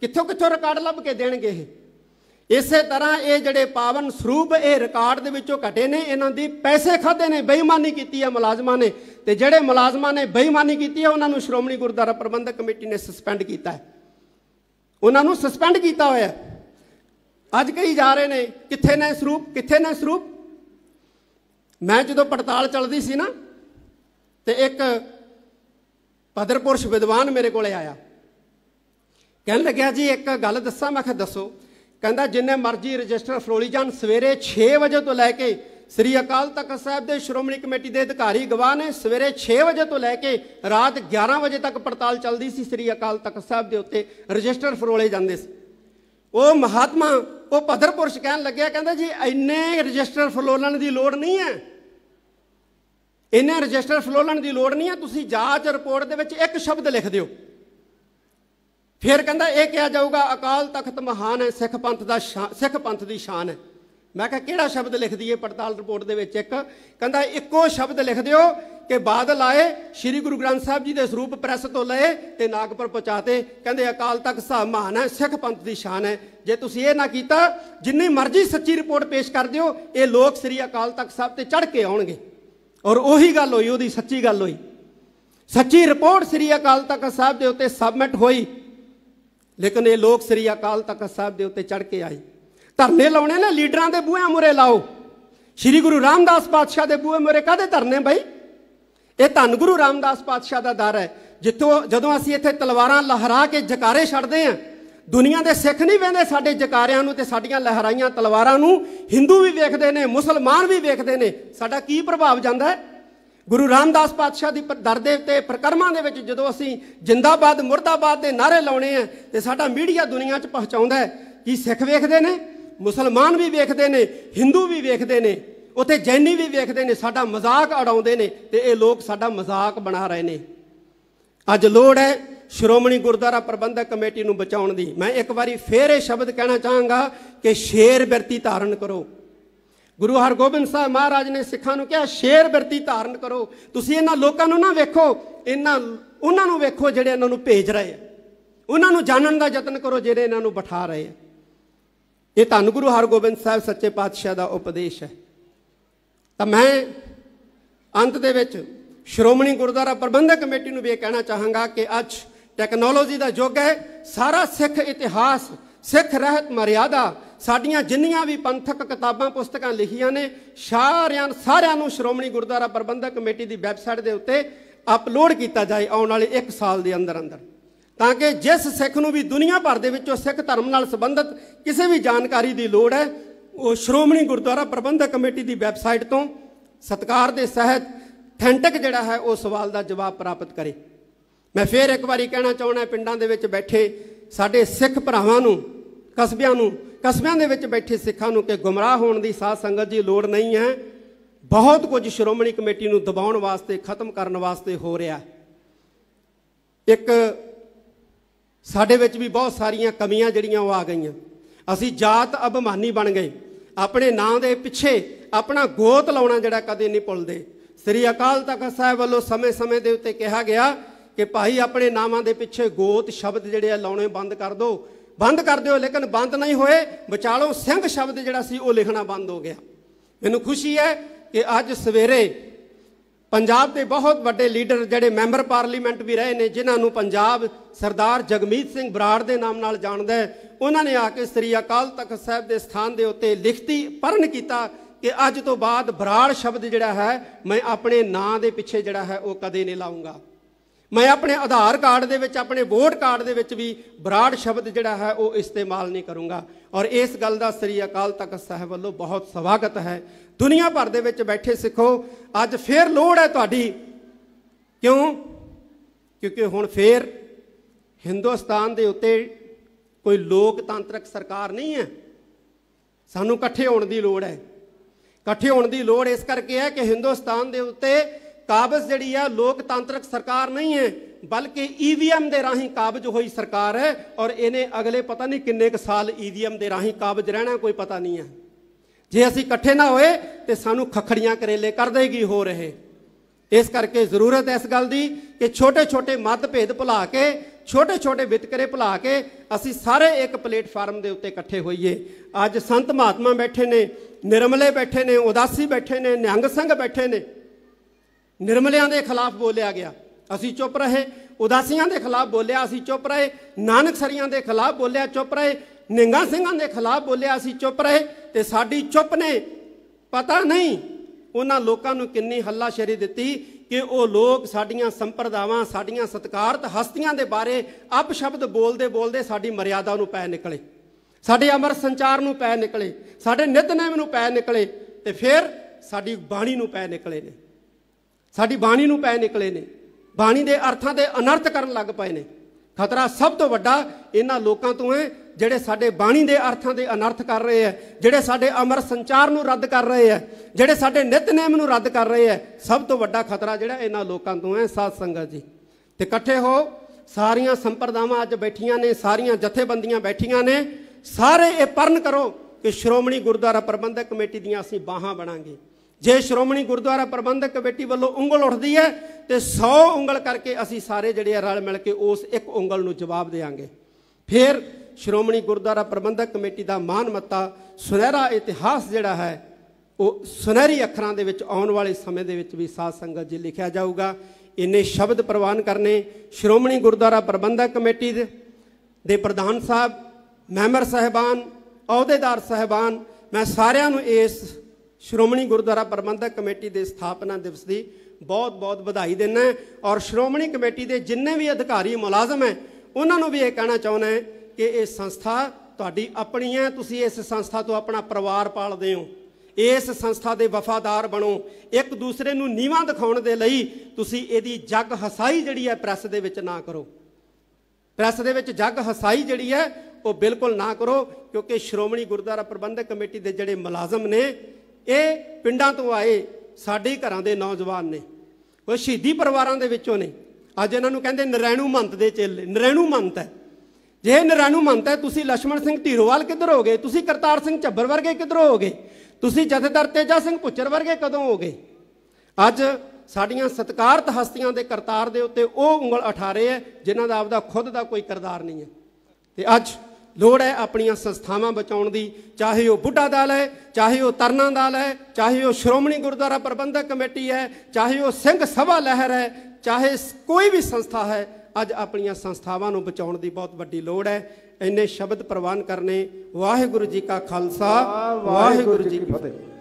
ਕਿੱਥੋਂ ਕਿੱਥੋਂ ਰਿਕਾਰਡ ਲੱਭ ਕੇ ਦੇਣਗੇ ਇਹ ਇਸੇ ਤਰ੍ਹਾਂ ਇਹ ਜਿਹੜੇ ਪਾਵਨ ਸਰੂਪ ਇਹ ਰਿਕਾਰਡ ਦੇ ਵਿੱਚੋਂ ਘਟੇ ਨੇ ਇਹਨਾਂ ਦੀ ਪੈਸੇ ਖਾਦੇ ਨੇ ਬੇਈਮਾਨੀ ਕੀਤੀ ਹੈ ਮੁਲਾਜ਼ਮਾਂ ਨੇ ਤੇ ਜਿਹੜੇ ਮੁਲਾਜ਼ਮਾਂ ਨੇ ਬੇਈਮਾਨੀ ਕੀਤੀ ਹੈ ਉਹਨਾਂ ਨੂੰ ਸ਼੍ਰੋਮਣੀ ਗੁਰਦੁਆਰਾ ਪ੍ਰਬੰਧਕ ਕਮੇਟੀ ਨੇ ਸਸਪੈਂਡ ਕੀਤਾ ਹੈ ਉਹਨਾਂ ਨੂੰ ਸਸਪੈਂਡ ਕੀਤਾ ਹੋਇਆ ਅੱਜ ਕਹੀ ਜਾ ਰਹੇ ਨੇ ਕਿੱਥੇ ਨੇ ਸਰੂਪ ਕਿੱਥੇ ਨੇ ਸਰੂਪ ਮੈਂ ਜਦੋਂ ਪੜਤਾਲ ਚੱਲਦੀ ਸੀ ਨਾ ਤੇ ਇੱਕ ਪਦਰਪੁਰਸ਼ ਵਿਦਵਾਨ ਮੇਰੇ ਕੋਲੇ ਆਇਆ ਕਹਿਣ ਲੱਗਿਆ ਜੀ ਇੱਕ ਗੱਲ ਦੱਸਾਂ ਮੈਂ ਕਿਹਾ ਦੱਸੋ ਕਹਿੰਦਾ ਜਿੰਨੇ ਮਰਜ਼ੀ ਰਜਿਸਟਰ ਫਲੋਲੀ ਜਾਣ ਸਵੇਰੇ 6 ਵਜੇ ਤੋਂ ਲੈ ਕੇ ਸ੍ਰੀ ਅਕਾਲ ਤਖਤ ਸਾਹਿਬ ਦੇ ਸ਼੍ਰੋਮਣੀ ਕਮੇਟੀ ਦੇ ਅਧਿਕਾਰੀ ਗਵਾਹ ਨੇ ਸਵੇਰੇ 6 ਵਜੇ ਤੋਂ ਲੈ ਕੇ ਰਾਤ 11 ਵਜੇ ਤੱਕ ਪੜਤਾਲ ਚੱਲਦੀ ਸੀ ਸ੍ਰੀ ਅਕਾਲ ਤਖਤ ਸਾਹਿਬ ਦੇ ਉੱਤੇ ਰਜਿਸਟਰ ਫਰੋਲੇ ਜਾਂਦੇ ਸੀ ਉਹ ਮਹਾਤਮਾ ਉਹ ਪਧਰਪੁਰਸ਼ ਕਹਿਣ ਲੱਗਿਆ ਕਹਿੰਦਾ ਜੀ ਇੰਨੇ ਰਜਿਸਟਰ ਫਰੋਲਣ ਦੀ ਲੋੜ ਨਹੀਂ ਹੈ ਇਹਨੇ ਰਜਿਸਟਰ ਫਲੋਲਣ ਦੀ ਲੋੜ ਨਹੀਂ ਆ ਤੁਸੀਂ ਜਾਂਚ ਰਿਪੋਰਟ ਦੇ ਵਿੱਚ ਇੱਕ ਸ਼ਬਦ ਲਿਖ ਦਿਓ ਫਿਰ ਕਹਿੰਦਾ ਇਹ ਕਿਹਾ ਜਾਊਗਾ ਅਕਾਲ ਤਖਤ ਮਹਾਨ ਹੈ ਸਿੱਖ ਪੰਥ ਦਾ ਸਿੱਖ ਪੰਥ ਦੀ ਸ਼ਾਨ ਹੈ ਮੈਂ ਕਿਹਾ ਕਿਹੜਾ ਸ਼ਬਦ ਲਿਖ ਦਈਏ ਪੜਤਾਲ ਰਿਪੋਰਟ ਦੇ ਵਿੱਚ ਇੱਕ ਕਹਿੰਦਾ ਇੱਕੋ ਸ਼ਬਦ ਲਿਖ ਦਿਓ ਕਿ ਬਾਦਲ ਆਏ ਸ੍ਰੀ ਗੁਰੂ ਗ੍ਰੰਥ ਸਾਹਿਬ ਜੀ ਦੇ ਸਰੂਪ ਪ੍ਰੈਸ ਤੋਂ ਲਏ ਤੇ ਨਾਗਪੁਰ ਪਹੁੰਚਾਤੇ ਕਹਿੰਦੇ ਅਕਾਲ ਤਖਤ ਸਾਹਿਬ ਮਹਾਨ ਹੈ ਸਿੱਖ ਪੰਥ ਦੀ ਸ਼ਾਨ ਹੈ ਜੇ ਤੁਸੀਂ ਇਹ ਨਾ ਕੀਤਾ ਜਿੰਨੀ ਮਰਜ਼ੀ ਸੱਚੀ ਰਿਪੋਰਟ ਪੇਸ਼ ਕਰ ਦਿਓ ਇਹ ਲੋਕ ਸ੍ਰੀ ਅਕਾਲ ਤਖਤ ਸਾਹਿਬ ਤੇ ਚੜ ਕੇ ਆਉਣਗੇ ਔਰ ਉਹੀ ਗੱਲ ਹੋਈ ਉਹਦੀ ਸੱਚੀ ਗੱਲ ਹੋਈ ਸੱਚੀ ਰਿਪੋਰਟ ਸ੍ਰੀ ਅਕਾਲ ਤਖਤ ਸਾਹਿਬ ਦੇ ਉੱਤੇ ਸਬਮਿਟ ਹੋਈ ਲੇਕਿਨ ਇਹ ਲੋਕ ਸ੍ਰੀ ਅਕਾਲ ਤਖਤ ਸਾਹਿਬ ਦੇ ਉੱਤੇ ਚੜ ਕੇ ਆਏ ਧਰਨੇ ਲਾਉਣੇ ਨੇ ਲੀਡਰਾਂ ਦੇ ਬੂਹੇ ਮੁਰੇ ਲਾਓ ਸ੍ਰੀ ਗੁਰੂ ਰਾਮਦਾਸ ਪਾਤਸ਼ਾਹ ਦੇ ਬੂਹੇ ਮੁਰੇ ਕਾਦੇ ਧਰਨੇ ਭਾਈ ਇਹ ਧੰਨ ਗੁਰੂ ਰਾਮਦਾਸ ਪਾਤਸ਼ਾਹ ਦਾ ਦਰ ਹੈ ਜਿੱਥੋਂ ਜਦੋਂ ਅਸੀਂ ਇੱਥੇ ਤਲਵਾਰਾਂ ਲਹਿਰਾ ਕੇ ਜਕਾਰੇ ਛੱਡਦੇ ਆਂ ਦੁਨੀਆ ਦੇ ਸਿੱਖ ਨਹੀਂ ਵੇਂਦੇ ਸਾਡੇ ਜਕਾਰਿਆਂ ਨੂੰ ਤੇ ਸਾਡੀਆਂ ਲਹਿਰਾਈਆਂ ਤਲਵਾਰਾਂ ਨੂੰ ਹਿੰਦੂ ਵੀ ਵੇਖਦੇ ਨੇ ਮੁਸਲਮਾਨ ਵੀ ਵੇਖਦੇ ਨੇ ਸਾਡਾ ਕੀ ਪ੍ਰਭਾਵ ਜਾਂਦਾ ਹੈ ਗੁਰੂ ਰਾਮਦਾਸ ਪਾਤਸ਼ਾਹ ਦੀ ਦਰ ਦੇ ਉੱਤੇ ਪ੍ਰਕਰਮਾਂ ਦੇ ਵਿੱਚ ਜਦੋਂ ਅਸੀਂ ਜਿੰਦਾਬਾਦ ਮੁਰਦਾਬਾਦ ਦੇ ਨਾਰੇ ਲਾਉਣੇ ਆ ਤੇ ਸਾਡਾ ਮੀਡੀਆ ਦੁਨੀਆ 'ਚ ਪਹੁੰਚਾਉਂਦਾ ਹੈ ਕਿ ਸਿੱਖ ਵੇਖਦੇ ਨੇ ਮੁਸਲਮਾਨ ਵੀ ਵੇਖਦੇ ਨੇ ਹਿੰਦੂ ਵੀ ਵੇਖਦੇ ਨੇ ਉੱਥੇ ਜੈਨੀ ਵੀ ਵੇਖਦੇ ਨੇ ਸਾਡਾ ਮਜ਼ਾਕ ਉਡਾਉਂਦੇ ਨੇ ਤੇ ਇਹ ਲੋਕ ਸਾਡਾ ਮਜ਼ਾਕ ਬਣਾ ਰਹੇ ਨੇ ਅੱਜ ਲੋੜ ਹੈ ਸ਼੍ਰੋਮਣੀ ਗੁਰਦੁਆਰਾ ਪ੍ਰਬੰਧਕ ਕਮੇਟੀ ਨੂੰ ਬਚਾਉਣ ਦੀ ਮੈਂ ਇੱਕ ਵਾਰੀ ਫੇਰ ਇਹ ਸ਼ਬਦ ਕਹਿਣਾ ਚਾਹਾਂਗਾ ਕਿ ਸ਼ੇਰ ਬਿਰਤੀ ਧਾਰਨ ਕਰੋ ਗੁਰੂ ਹਰਗੋਬਿੰਦ ਸਾਹਿਬ ਮਹਾਰਾਜ ਨੇ ਸਿੱਖਾਂ ਨੂੰ ਕਿਹਾ ਸ਼ੇਰ ਬਿਰਤੀ ਧਾਰਨ ਕਰੋ ਤੁਸੀਂ ਇਹਨਾਂ ਲੋਕਾਂ ਨੂੰ ਨਾ ਵੇਖੋ ਇਹਨਾਂ ਉਹਨਾਂ ਨੂੰ ਵੇਖੋ ਜਿਹੜੇ ਇਹਨਾਂ ਨੂੰ ਭੇਜ ਰਹੇ ਆ ਉਹਨਾਂ ਨੂੰ ਜਾਣਨ ਦਾ ਯਤਨ ਕਰੋ ਜਿਹੜੇ ਇਹਨਾਂ ਨੂੰ ਬਿਠਾ ਰਹੇ ਆ ਇਹ ਧੰਨ ਗੁਰੂ ਹਰਗੋਬਿੰਦ ਸਾਹਿਬ ਸੱਚੇ ਪਾਤਸ਼ਾਹ ਦਾ ਉਪਦੇਸ਼ ਹੈ ਤਾਂ ਮੈਂ ਅੰਤ ਦੇ ਵਿੱਚ ਸ਼੍ਰੋਮਣੀ ਗੁਰਦੁਆਰਾ ਪ੍ਰਬੰਧਕ ਕਮੇਟੀ ਨੂੰ ਵੀ ਇਹ ਕਹਿਣਾ ਚਾਹਾਂਗਾ ਕਿ ਅੱਜ ਟੈਕਨੋਲੋਜੀ ਦਾ ਯੁੱਗ ਹੈ ਸਾਰਾ ਸਿੱਖ ਇਤਿਹਾਸ ਸਿੱਖ ਰਹਿਤ ਮਰਿਆਦਾ ਸਾਡੀਆਂ ਜਿੰਨੀਆਂ ਵੀ ਪੰਥਕ ਕਿਤਾਬਾਂ ਪੁਸਤਕਾਂ ਲਿਖੀਆਂ ਨੇ ਸਾਰਿਆਂ ਸਾਰਿਆਂ ਨੂੰ ਸ਼੍ਰੋਮਣੀ ਗੁਰਦੁਆਰਾ ਪ੍ਰਬੰਧਕ ਕਮੇਟੀ ਦੀ ਵੈਬਸਾਈਟ ਦੇ ਉੱਤੇ ਅਪਲੋਡ ਕੀਤਾ ਜਾਏ ਆਉਣ ਵਾਲੇ 1 ਸਾਲ ਦੇ ਅੰਦਰ ਅੰਦਰ ਤਾਂ ਕਿ ਜਿਸ ਸਿੱਖ ਨੂੰ ਵੀ ਦੁਨੀਆ ਭਰ ਦੇ ਵਿੱਚੋਂ ਸਿੱਖ ਧਰਮ ਨਾਲ ਸੰਬੰਧਿਤ ਕਿਸੇ ਵੀ ਜਾਣਕਾਰੀ ਦੀ ਲੋੜ ਹੈ ਉਹ ਸ਼੍ਰੋਮਣੀ ਗੁਰਦੁਆਰਾ ਪ੍ਰਬੰਧਕ ਕਮੇਟੀ ਦੀ ਵੈਬਸਾਈਟ ਤੋਂ ਸਤਕਾਰ ਦੇ ਸਹਿਤ ਥੈਂਟਿਕ ਜਿਹੜਾ ਹੈ ਉਹ ਸਵਾਲ ਦਾ ਜਵਾਬ ਪ੍ਰਾਪਤ ਕਰੇ ਮੈਂ ਫੇਰ ਇੱਕ ਵਾਰੀ ਕਹਿਣਾ ਚਾਹੁੰਦਾ ਪਿੰਡਾਂ ਦੇ ਵਿੱਚ ਬੈਠੇ ਸਾਡੇ ਸਿੱਖ ਭਰਾਵਾਂ ਨੂੰ ਕਸਬਿਆਂ ਨੂੰ ਕਸਬਿਆਂ ਦੇ ਵਿੱਚ ਬੈਠੇ ਸਿੱਖਾਂ ਨੂੰ ਕਿ ਗੁੰਮਰਾਹ ਹੋਣ ਦੀ ਸਾਧ ਸੰਗਤ ਦੀ ਲੋੜ ਨਹੀਂ ਹੈ ਬਹੁਤ ਕੁਝ ਸ਼੍ਰੋਮਣੀ ਕਮੇਟੀ ਨੂੰ ਦਬਾਉਣ ਵਾਸਤੇ ਖਤਮ ਕਰਨ ਵਾਸਤੇ ਹੋ ਰਿਹਾ ਇੱਕ ਸਾਡੇ ਵਿੱਚ ਵੀ ਬਹੁਤ ਸਾਰੀਆਂ ਕਮੀਆਂ ਜਿਹੜੀਆਂ ਉਹ ਆ ਗਈਆਂ ਅਸੀਂ ਜਾਤ ਅਭਿਮਾਨੀ ਬਣ ਗਏ ਆਪਣੇ ਨਾਂ ਦੇ ਪਿੱਛੇ ਆਪਣਾ ਗੋਤ ਲਾਉਣਾ ਜਿਹੜਾ ਕਦੇ ਨਹੀਂ ਭੁੱਲਦੇ ਸ੍ਰੀ ਅਕਾਲ ਤਖਤ ਸਾਹਿਬ ਵੱਲੋਂ ਸਮੇਂ-ਸਮੇਂ ਦੇ ਉੱਤੇ ਕਿਹਾ ਗਿਆ ਕਿ ਭਾਈ ਆਪਣੇ ਨਾਵਾਂ ਦੇ ਪਿੱਛੇ ਗੋਤ ਸ਼ਬਦ ਜਿਹੜੇ ਆ ਲਾਉਣੇ ਬੰਦ ਕਰ ਦਿਓ ਬੰਦ ਕਰ ਦਿਓ ਲੇਕਿਨ ਬੰਦ ਨਹੀਂ ਹੋਏ ਵਿਚਾਲੋਂ ਸਿੰਘ ਸ਼ਬਦ ਜਿਹੜਾ ਸੀ ਉਹ ਲਿਖਣਾ ਬੰਦ ਹੋ ਗਿਆ ਮੈਨੂੰ ਖੁਸ਼ੀ ਹੈ ਕਿ ਅੱਜ ਸਵੇਰੇ ਪੰਜਾਬ ਦੇ ਬਹੁਤ ਵੱਡੇ ਲੀਡਰ ਜਿਹੜੇ ਮੈਂਬਰ ਪਾਰਲੀਮੈਂਟ ਵੀ ਰਹੇ ਨੇ ਜਿਨ੍ਹਾਂ ਨੂੰ ਪੰਜਾਬ ਸਰਦਾਰ ਜਗਮੀਤ ਸਿੰਘ ਬਰਾੜ ਦੇ ਨਾਮ ਨਾਲ ਜਾਣਦਾ ਹੈ ਉਹਨਾਂ ਨੇ ਆ ਕੇ ਸ੍ਰੀ ਅਕਾਲ ਤਖਤ ਸਾਹਿਬ ਦੇ ਸਥਾਨ ਦੇ ਉੱਤੇ ਲਿਖਤੀ ਪਰਨ ਕੀਤਾ ਕਿ ਅੱਜ ਤੋਂ ਬਾਅਦ ਬਰਾੜ ਸ਼ਬਦ ਜਿਹੜਾ ਹੈ ਮੈਂ ਆਪਣੇ ਨਾਂ ਦੇ ਪਿੱਛੇ ਜਿਹੜਾ ਹੈ ਉਹ ਕਦੇ ਨਹੀਂ ਲਾਉਂਗਾ ਮੈਂ ਆਪਣੇ ਆਧਾਰ ਕਾਰਡ ਦੇ ਵਿੱਚ ਆਪਣੇ ਵੋਟ ਕਾਰਡ ਦੇ ਵਿੱਚ ਵੀ ਬਰਾੜ ਸ਼ਬਦ ਜਿਹੜਾ ਹੈ ਉਹ ਇਸਤੇਮਾਲ ਨਹੀਂ ਕਰੂੰਗਾ ਔਰ ਇਸ ਗੱਲ ਦਾ ਸ੍ਰੀ ਅਕਾਲ ਤਖਤ ਸਾਹਿਬ ਵੱਲੋਂ ਬਹੁਤ ਸਵਾਗਤ ਹੈ ਦੁਨੀਆ ਭਰ ਦੇ ਵਿੱਚ ਬੈਠੇ ਸਿੱਖੋ ਅੱਜ ਫੇਰ ਲੋੜ ਹੈ ਤੁਹਾਡੀ ਕਿਉਂ ਕਿਉਂਕਿ ਹੁਣ ਫੇਰ ਹਿੰਦੁਸਤਾਨ ਦੇ ਉੱਤੇ ਕੋਈ ਲੋਕਤੰਤਰਕ ਸਰਕਾਰ ਨਹੀਂ ਹੈ ਸਾਨੂੰ ਇਕੱਠੇ ਹੋਣ ਦੀ ਲੋੜ ਹੈ ਇਕੱਠੇ ਹੋਣ ਦੀ ਲੋੜ ਇਸ ਕਰਕੇ ਹੈ ਕਿ ਹਿੰਦੁਸਤਾਨ ਦੇ ਉੱਤੇ ਕਾਬਜ਼ ਜਿਹੜੀ ਆ ਲੋਕਤੰਤਰਕ ਸਰਕਾਰ ਨਹੀਂ ਹੈ ਬਲਕਿ ਈਵੀਐਮ ਦੇ ਰਾਹੀਂ ਕਾਬਜ਼ ਹੋਈ ਸਰਕਾਰ ਹੈ ਔਰ ਇਹਨੇ ਅਗਲੇ ਪਤਾ ਨਹੀਂ ਕਿੰਨੇ ਕ ਸਾਲ ਈਵੀਐਮ ਦੇ ਰਾਹੀਂ ਕਾਬਜ਼ ਰਹਿਣਾ ਕੋਈ ਪਤਾ ਨਹੀਂ ਹੈ ਜੇ ਅਸੀਂ ਇਕੱਠੇ ਨਾ ਹੋਏ ਤੇ ਸਾਨੂੰ ਖਖੜੀਆਂ ਕਰੇਲੇ ਕਰ ਦੇਗੀ ਹੋ ਰਹੇ ਇਸ ਕਰਕੇ ਜ਼ਰੂਰਤ ਹੈ ਇਸ ਗੱਲ ਦੀ ਕਿ ਛੋਟੇ-ਛੋਟੇ ਭੇਦ ਭੁਲਾ ਕੇ ਛੋਟੇ-ਛੋਟੇ ਵਿਤਕਰੇ ਭੁਲਾ ਕੇ ਅਸੀਂ ਸਾਰੇ ਇੱਕ ਪਲੇਟਫਾਰਮ ਦੇ ਉੱਤੇ ਇਕੱਠੇ ਹੋਈਏ ਅੱਜ ਸੰਤ ਮਹਾਤਮਾ ਬੈਠੇ ਨੇ ਨਿਰਮਲੇ ਬੈਠੇ ਨੇ ਉਦਾਸੀ ਬੈਠੇ ਨੇ ਨਿਹੰਗ ਸਿੰਘ ਬੈਠੇ ਨੇ ਨਿਰਮਲਿਆਂ ਦੇ ਖਿਲਾਫ ਬੋਲਿਆ ਗਿਆ ਅਸੀਂ ਚੁੱਪ ਰਹੇ ਉਦਾਸੀਆਂ ਦੇ ਖਿਲਾਫ ਬੋਲਿਆ ਅਸੀਂ ਚੁੱਪ ਰਹੇ ਨਾਨਕ ਸਰੀਆਂ ਦੇ ਖਿਲਾਫ ਬੋਲਿਆ ਚੁੱਪ ਰਹੇ ਨਿੰਗਾ ਸਿੰਘਾਂ ਦੇ ਖਿਲਾਫ ਬੋਲਿਆ ਅਸੀਂ ਚੁੱਪ ਰਹੇ ਤੇ ਸਾਡੀ ਚੁੱਪ ਨੇ ਪਤਾ ਨਹੀਂ ਉਹਨਾਂ ਲੋਕਾਂ ਨੂੰ ਕਿੰਨੀ ਹੱਲਾਸ਼ੇਰੀ ਦਿੱਤੀ ਕਿ ਉਹ ਲੋਕ ਸਾਡੀਆਂ ਸੰਪਰਦਾਵਾਂ ਸਾਡੀਆਂ ਸਤਕਾਰਤ ਹਸਤੀਆਂ ਦੇ ਬਾਰੇ ਅਪਸ਼ਬਦ ਬੋਲਦੇ ਬੋਲਦੇ ਸਾਡੀ ਮਰਿਆਦਾ ਨੂੰ ਪੈ ਨਿਕਲੇ ਸਾਡੇ ਅਮਰ ਸੰਚਾਰ ਨੂੰ ਪੈ ਨਿਕਲੇ ਸਾਡੇ ਨਿਤਨੇਮ ਨੂੰ ਪੈ ਨਿਕਲੇ ਤੇ ਫਿਰ ਸਾਡੀ ਬਾਣੀ ਨੂੰ ਪੈ ਨਿਕਲੇ ਨੇ ਸਾਡੀ ਬਾਣੀ ਨੂੰ ਪੈ ਨਿਕਲੇ ਨੇ ਬਾਣੀ ਦੇ ਅਰਥਾਂ ਦੇ ਅਨਰਥ ਕਰਨ ਲੱਗ ਪਏ ਨੇ ਖਤਰਾ ਸਭ ਤੋਂ ਵੱਡਾ ਇਹਨਾਂ ਲੋਕਾਂ ਤੋਂ ਹੈ ਜਿਹੜੇ ਸਾਡੇ ਬਾਣੀ ਦੇ ਅਰਥਾਂ ਦੇ ਅਨਰਥ ਕਰ ਰਹੇ ਐ ਜਿਹੜੇ ਸਾਡੇ ਅਮਰ ਸੰਚਾਰ ਨੂੰ ਰੱਦ ਕਰ ਰਹੇ ਐ ਜਿਹੜੇ ਸਾਡੇ ਨਿਤਨੇਮ ਨੂੰ ਰੱਦ ਕਰ ਰਹੇ ਐ ਸਭ ਤੋਂ ਵੱਡਾ ਖਤਰਾ ਜਿਹੜਾ ਇਹਨਾਂ ਲੋਕਾਂ ਤੋਂ ਹੈ ਸਾਧ ਸੰਗਤ ਜੀ ਤੇ ਇਕੱਠੇ ਹੋ ਸਾਰੀਆਂ ਸੰਪਰਦਾਵਾਂ ਅੱਜ ਬੈਠੀਆਂ ਨੇ ਸਾਰੀਆਂ ਜਥੇਬੰਦੀਆਂ ਬੈਠੀਆਂ ਨੇ ਸਾਰੇ ਇਹ ਪਰਨ ਕਰੋ ਕਿ ਸ਼੍ਰੋਮਣੀ ਗੁਰਦੁਆਰਾ ਪ੍ਰਬੰਧਕ ਕਮੇਟੀ ਦੀਆਂ ਅਸੀਂ ਬਾਹਾਂ ਬਣਾਂਗੇ ਜੇ ਸ਼੍ਰੋਮਣੀ ਗੁਰਦੁਆਰਾ ਪ੍ਰਬੰਧਕ ਕਮੇਟੀ ਵੱਲੋਂ ਉਂਗਲ ਉੱਠਦੀ ਹੈ ਤੇ 100 ਉਂਗਲ ਕਰਕੇ ਅਸੀਂ ਸਾਰੇ ਜਿਹੜੇ ਰਲ ਮਿਲ ਕੇ ਉਸ ਇੱਕ ਉਂਗਲ ਨੂੰ ਜਵਾਬ ਦੇਾਂਗੇ ਫਿਰ ਸ਼੍ਰੋਮਣੀ ਗੁਰਦੁਆਰਾ ਪ੍ਰਬੰਧਕ ਕਮੇਟੀ ਦਾ ਮਾਨ ਮੱਤਾ ਸੁਨਹਿਰਾ ਇਤਿਹਾਸ ਜਿਹੜਾ ਹੈ ਉਹ ਸੁਨਹਿਰੀ ਅੱਖਰਾਂ ਦੇ ਵਿੱਚ ਆਉਣ ਵਾਲੇ ਸਮੇਂ ਦੇ ਵਿੱਚ ਵੀ ਸਾਧ ਸੰਗਤ ਜੀ ਲਿਖਿਆ ਜਾਊਗਾ ਇੰਨੇ ਸ਼ਬਦ ਪ੍ਰਵਾਨ ਕਰਨੇ ਸ਼੍ਰੋਮਣੀ ਗੁਰਦੁਆਰਾ ਪ੍ਰਬੰਧਕ ਕਮੇਟੀ ਦੇ ਪ੍ਰਧਾਨ ਸਾਹਿਬ ਮੈਂਬਰ ਸਹਿਬਾਨ ਅਹੁਦੇਦਾਰ ਸਹਿਬਾਨ ਮੈਂ ਸਾਰਿਆਂ ਨੂੰ ਇਸ ਸ਼੍ਰੋਮਣੀ ਗੁਰਦੁਆਰਾ ਪ੍ਰਬੰਧਕ ਕਮੇਟੀ ਦੇ ਸਥਾਪਨਾ ਦਿਵਸ ਦੀ ਬਹੁਤ-ਬਹੁਤ ਵਧਾਈ ਦਿੰਨਾ ਔਰ ਸ਼੍ਰੋਮਣੀ ਕਮੇਟੀ ਦੇ ਜਿੰਨੇ ਵੀ ਅਧਿਕਾਰੀ ਮੁਲਾਜ਼ਮ ਹੈ ਉਹਨਾਂ ਨੂੰ ਵੀ ਇਹ ਕਹਿਣਾ ਚਾਹੁੰਦਾ ਹੈ ਕਿ ਇਹ ਸੰਸਥਾ ਤੁਹਾਡੀ ਆਪਣੀ ਹੈ ਤੁਸੀਂ ਇਸ ਸੰਸਥਾ ਤੋਂ ਆਪਣਾ ਪਰਿਵਾਰ ਪਾਲਦੇ ਹੋ ਇਸ ਸੰਸਥਾ ਦੇ ਵਫਾਦਾਰ ਬਣੋ ਇੱਕ ਦੂਸਰੇ ਨੂੰ ਨੀਵਾਂ ਦਿਖਾਉਣ ਦੇ ਲਈ ਤੁਸੀਂ ਇਹਦੀ ਜੱਗ ਹਸਾਈ ਜਿਹੜੀ ਹੈ ਪ੍ਰੈਸ ਦੇ ਵਿੱਚ ਨਾ ਕਰੋ ਪ੍ਰੈਸ ਦੇ ਵਿੱਚ ਜੱਗ ਹਸਾਈ ਜਿਹੜੀ ਹੈ ਉਹ ਬਿਲਕੁਲ ਨਾ ਕਰੋ ਕਿਉਂਕਿ ਸ਼੍ਰੋਮਣੀ ਗੁਰਦੁਆਰਾ ਪ੍ਰਬੰਧਕ ਕਮੇਟੀ ਦੇ ਜਿਹੜੇ ਮੁਲਾਜ਼ਮ ਨੇ ਇਹ ਪਿੰਡਾਂ ਤੋਂ ਆਏ ਸਾਡੇ ਘਰਾਂ ਦੇ ਨੌਜਵਾਨ ਨੇ ਉਹ ਸ਼ਹੀਦੀ ਪਰਿਵਾਰਾਂ ਦੇ ਵਿੱਚੋਂ ਨੇ ਅੱਜ ਇਹਨਾਂ ਨੂੰ ਕਹਿੰਦੇ ਨਰੈਣੂ ਮੰਤ ਦੇ ਚੇਲੇ ਨਰੈਣੂ ਮੰਤ ਹੈ ਜੇ ਨਰੈਣੂ ਮੰਤ ਹੈ ਤੁਸੀਂ ਲక్ష్మణ ਸਿੰਘ ਢੀਰੋਵਾਲ ਕਿੱਧਰ ਹੋਗੇ ਤੁਸੀਂ ਕਰਤਾਰ ਸਿੰਘ ਝੱਬਰ ਵਰਗੇ ਕਿੱਧਰ ਹੋਗੇ ਤੁਸੀਂ ਜਥੇਦਾਰ ਤੇਜਾ ਸਿੰਘ ਪੁੱਚਰ ਵਰਗੇ ਕਦੋਂ ਹੋਗੇ ਅੱਜ ਸਾਡੀਆਂ ਸਤਕਾਰਤ ਹਸਤੀਆਂ ਦੇ ਕਰਤਾਰ ਦੇ ਉੱਤੇ ਉਹ ਉਂਗਲ ਉਠਾ ਰਹੇ ਹੈ ਜਿਨ੍ਹਾਂ ਦਾ ਆਪਦਾ ਖੁਦ ਦਾ ਕੋਈ ਕਰਤਾਰ ਨਹੀਂ ਹੈ ਤੇ ਅੱਜ ਲੋੜ ਹੈ ਆਪਣੀਆਂ ਸੰਸਥਾਵਾਂ ਬਚਾਉਣ ਦੀ ਚਾਹੇ ਉਹ ਬੁੱਢਾ ਦਲ ਹੈ ਚਾਹੇ ਉਹ ਤਰਨਾ ਦਲ ਹੈ ਚਾਹੇ ਉਹ ਸ਼੍ਰੋਮਣੀ ਗੁਰਦੁਆਰਾ ਪ੍ਰਬੰਧਕ ਕਮੇਟੀ ਹੈ ਚਾਹੇ ਉਹ ਸਿੰਘ ਸਭਾ ਲਹਿਰ ਹੈ ਚਾਹੇ ਕੋਈ ਵੀ ਸੰਸਥਾ ਹੈ ਅੱਜ ਆਪਣੀਆਂ ਸੰਸਥਾਵਾਂ ਨੂੰ ਬਚਾਉਣ ਦੀ ਬਹੁਤ ਵੱਡੀ ਲੋੜ ਹੈ ਇੰਨੇ ਸ਼ਬਦ ਪ੍ਰਵਾਨ ਕਰਨੇ ਵਾਹਿਗੁਰੂ ਜੀ ਕਾ ਖਾਲਸਾ ਵਾਹਿਗੁਰੂ ਜੀ ਕੀ ਫਤਿਹ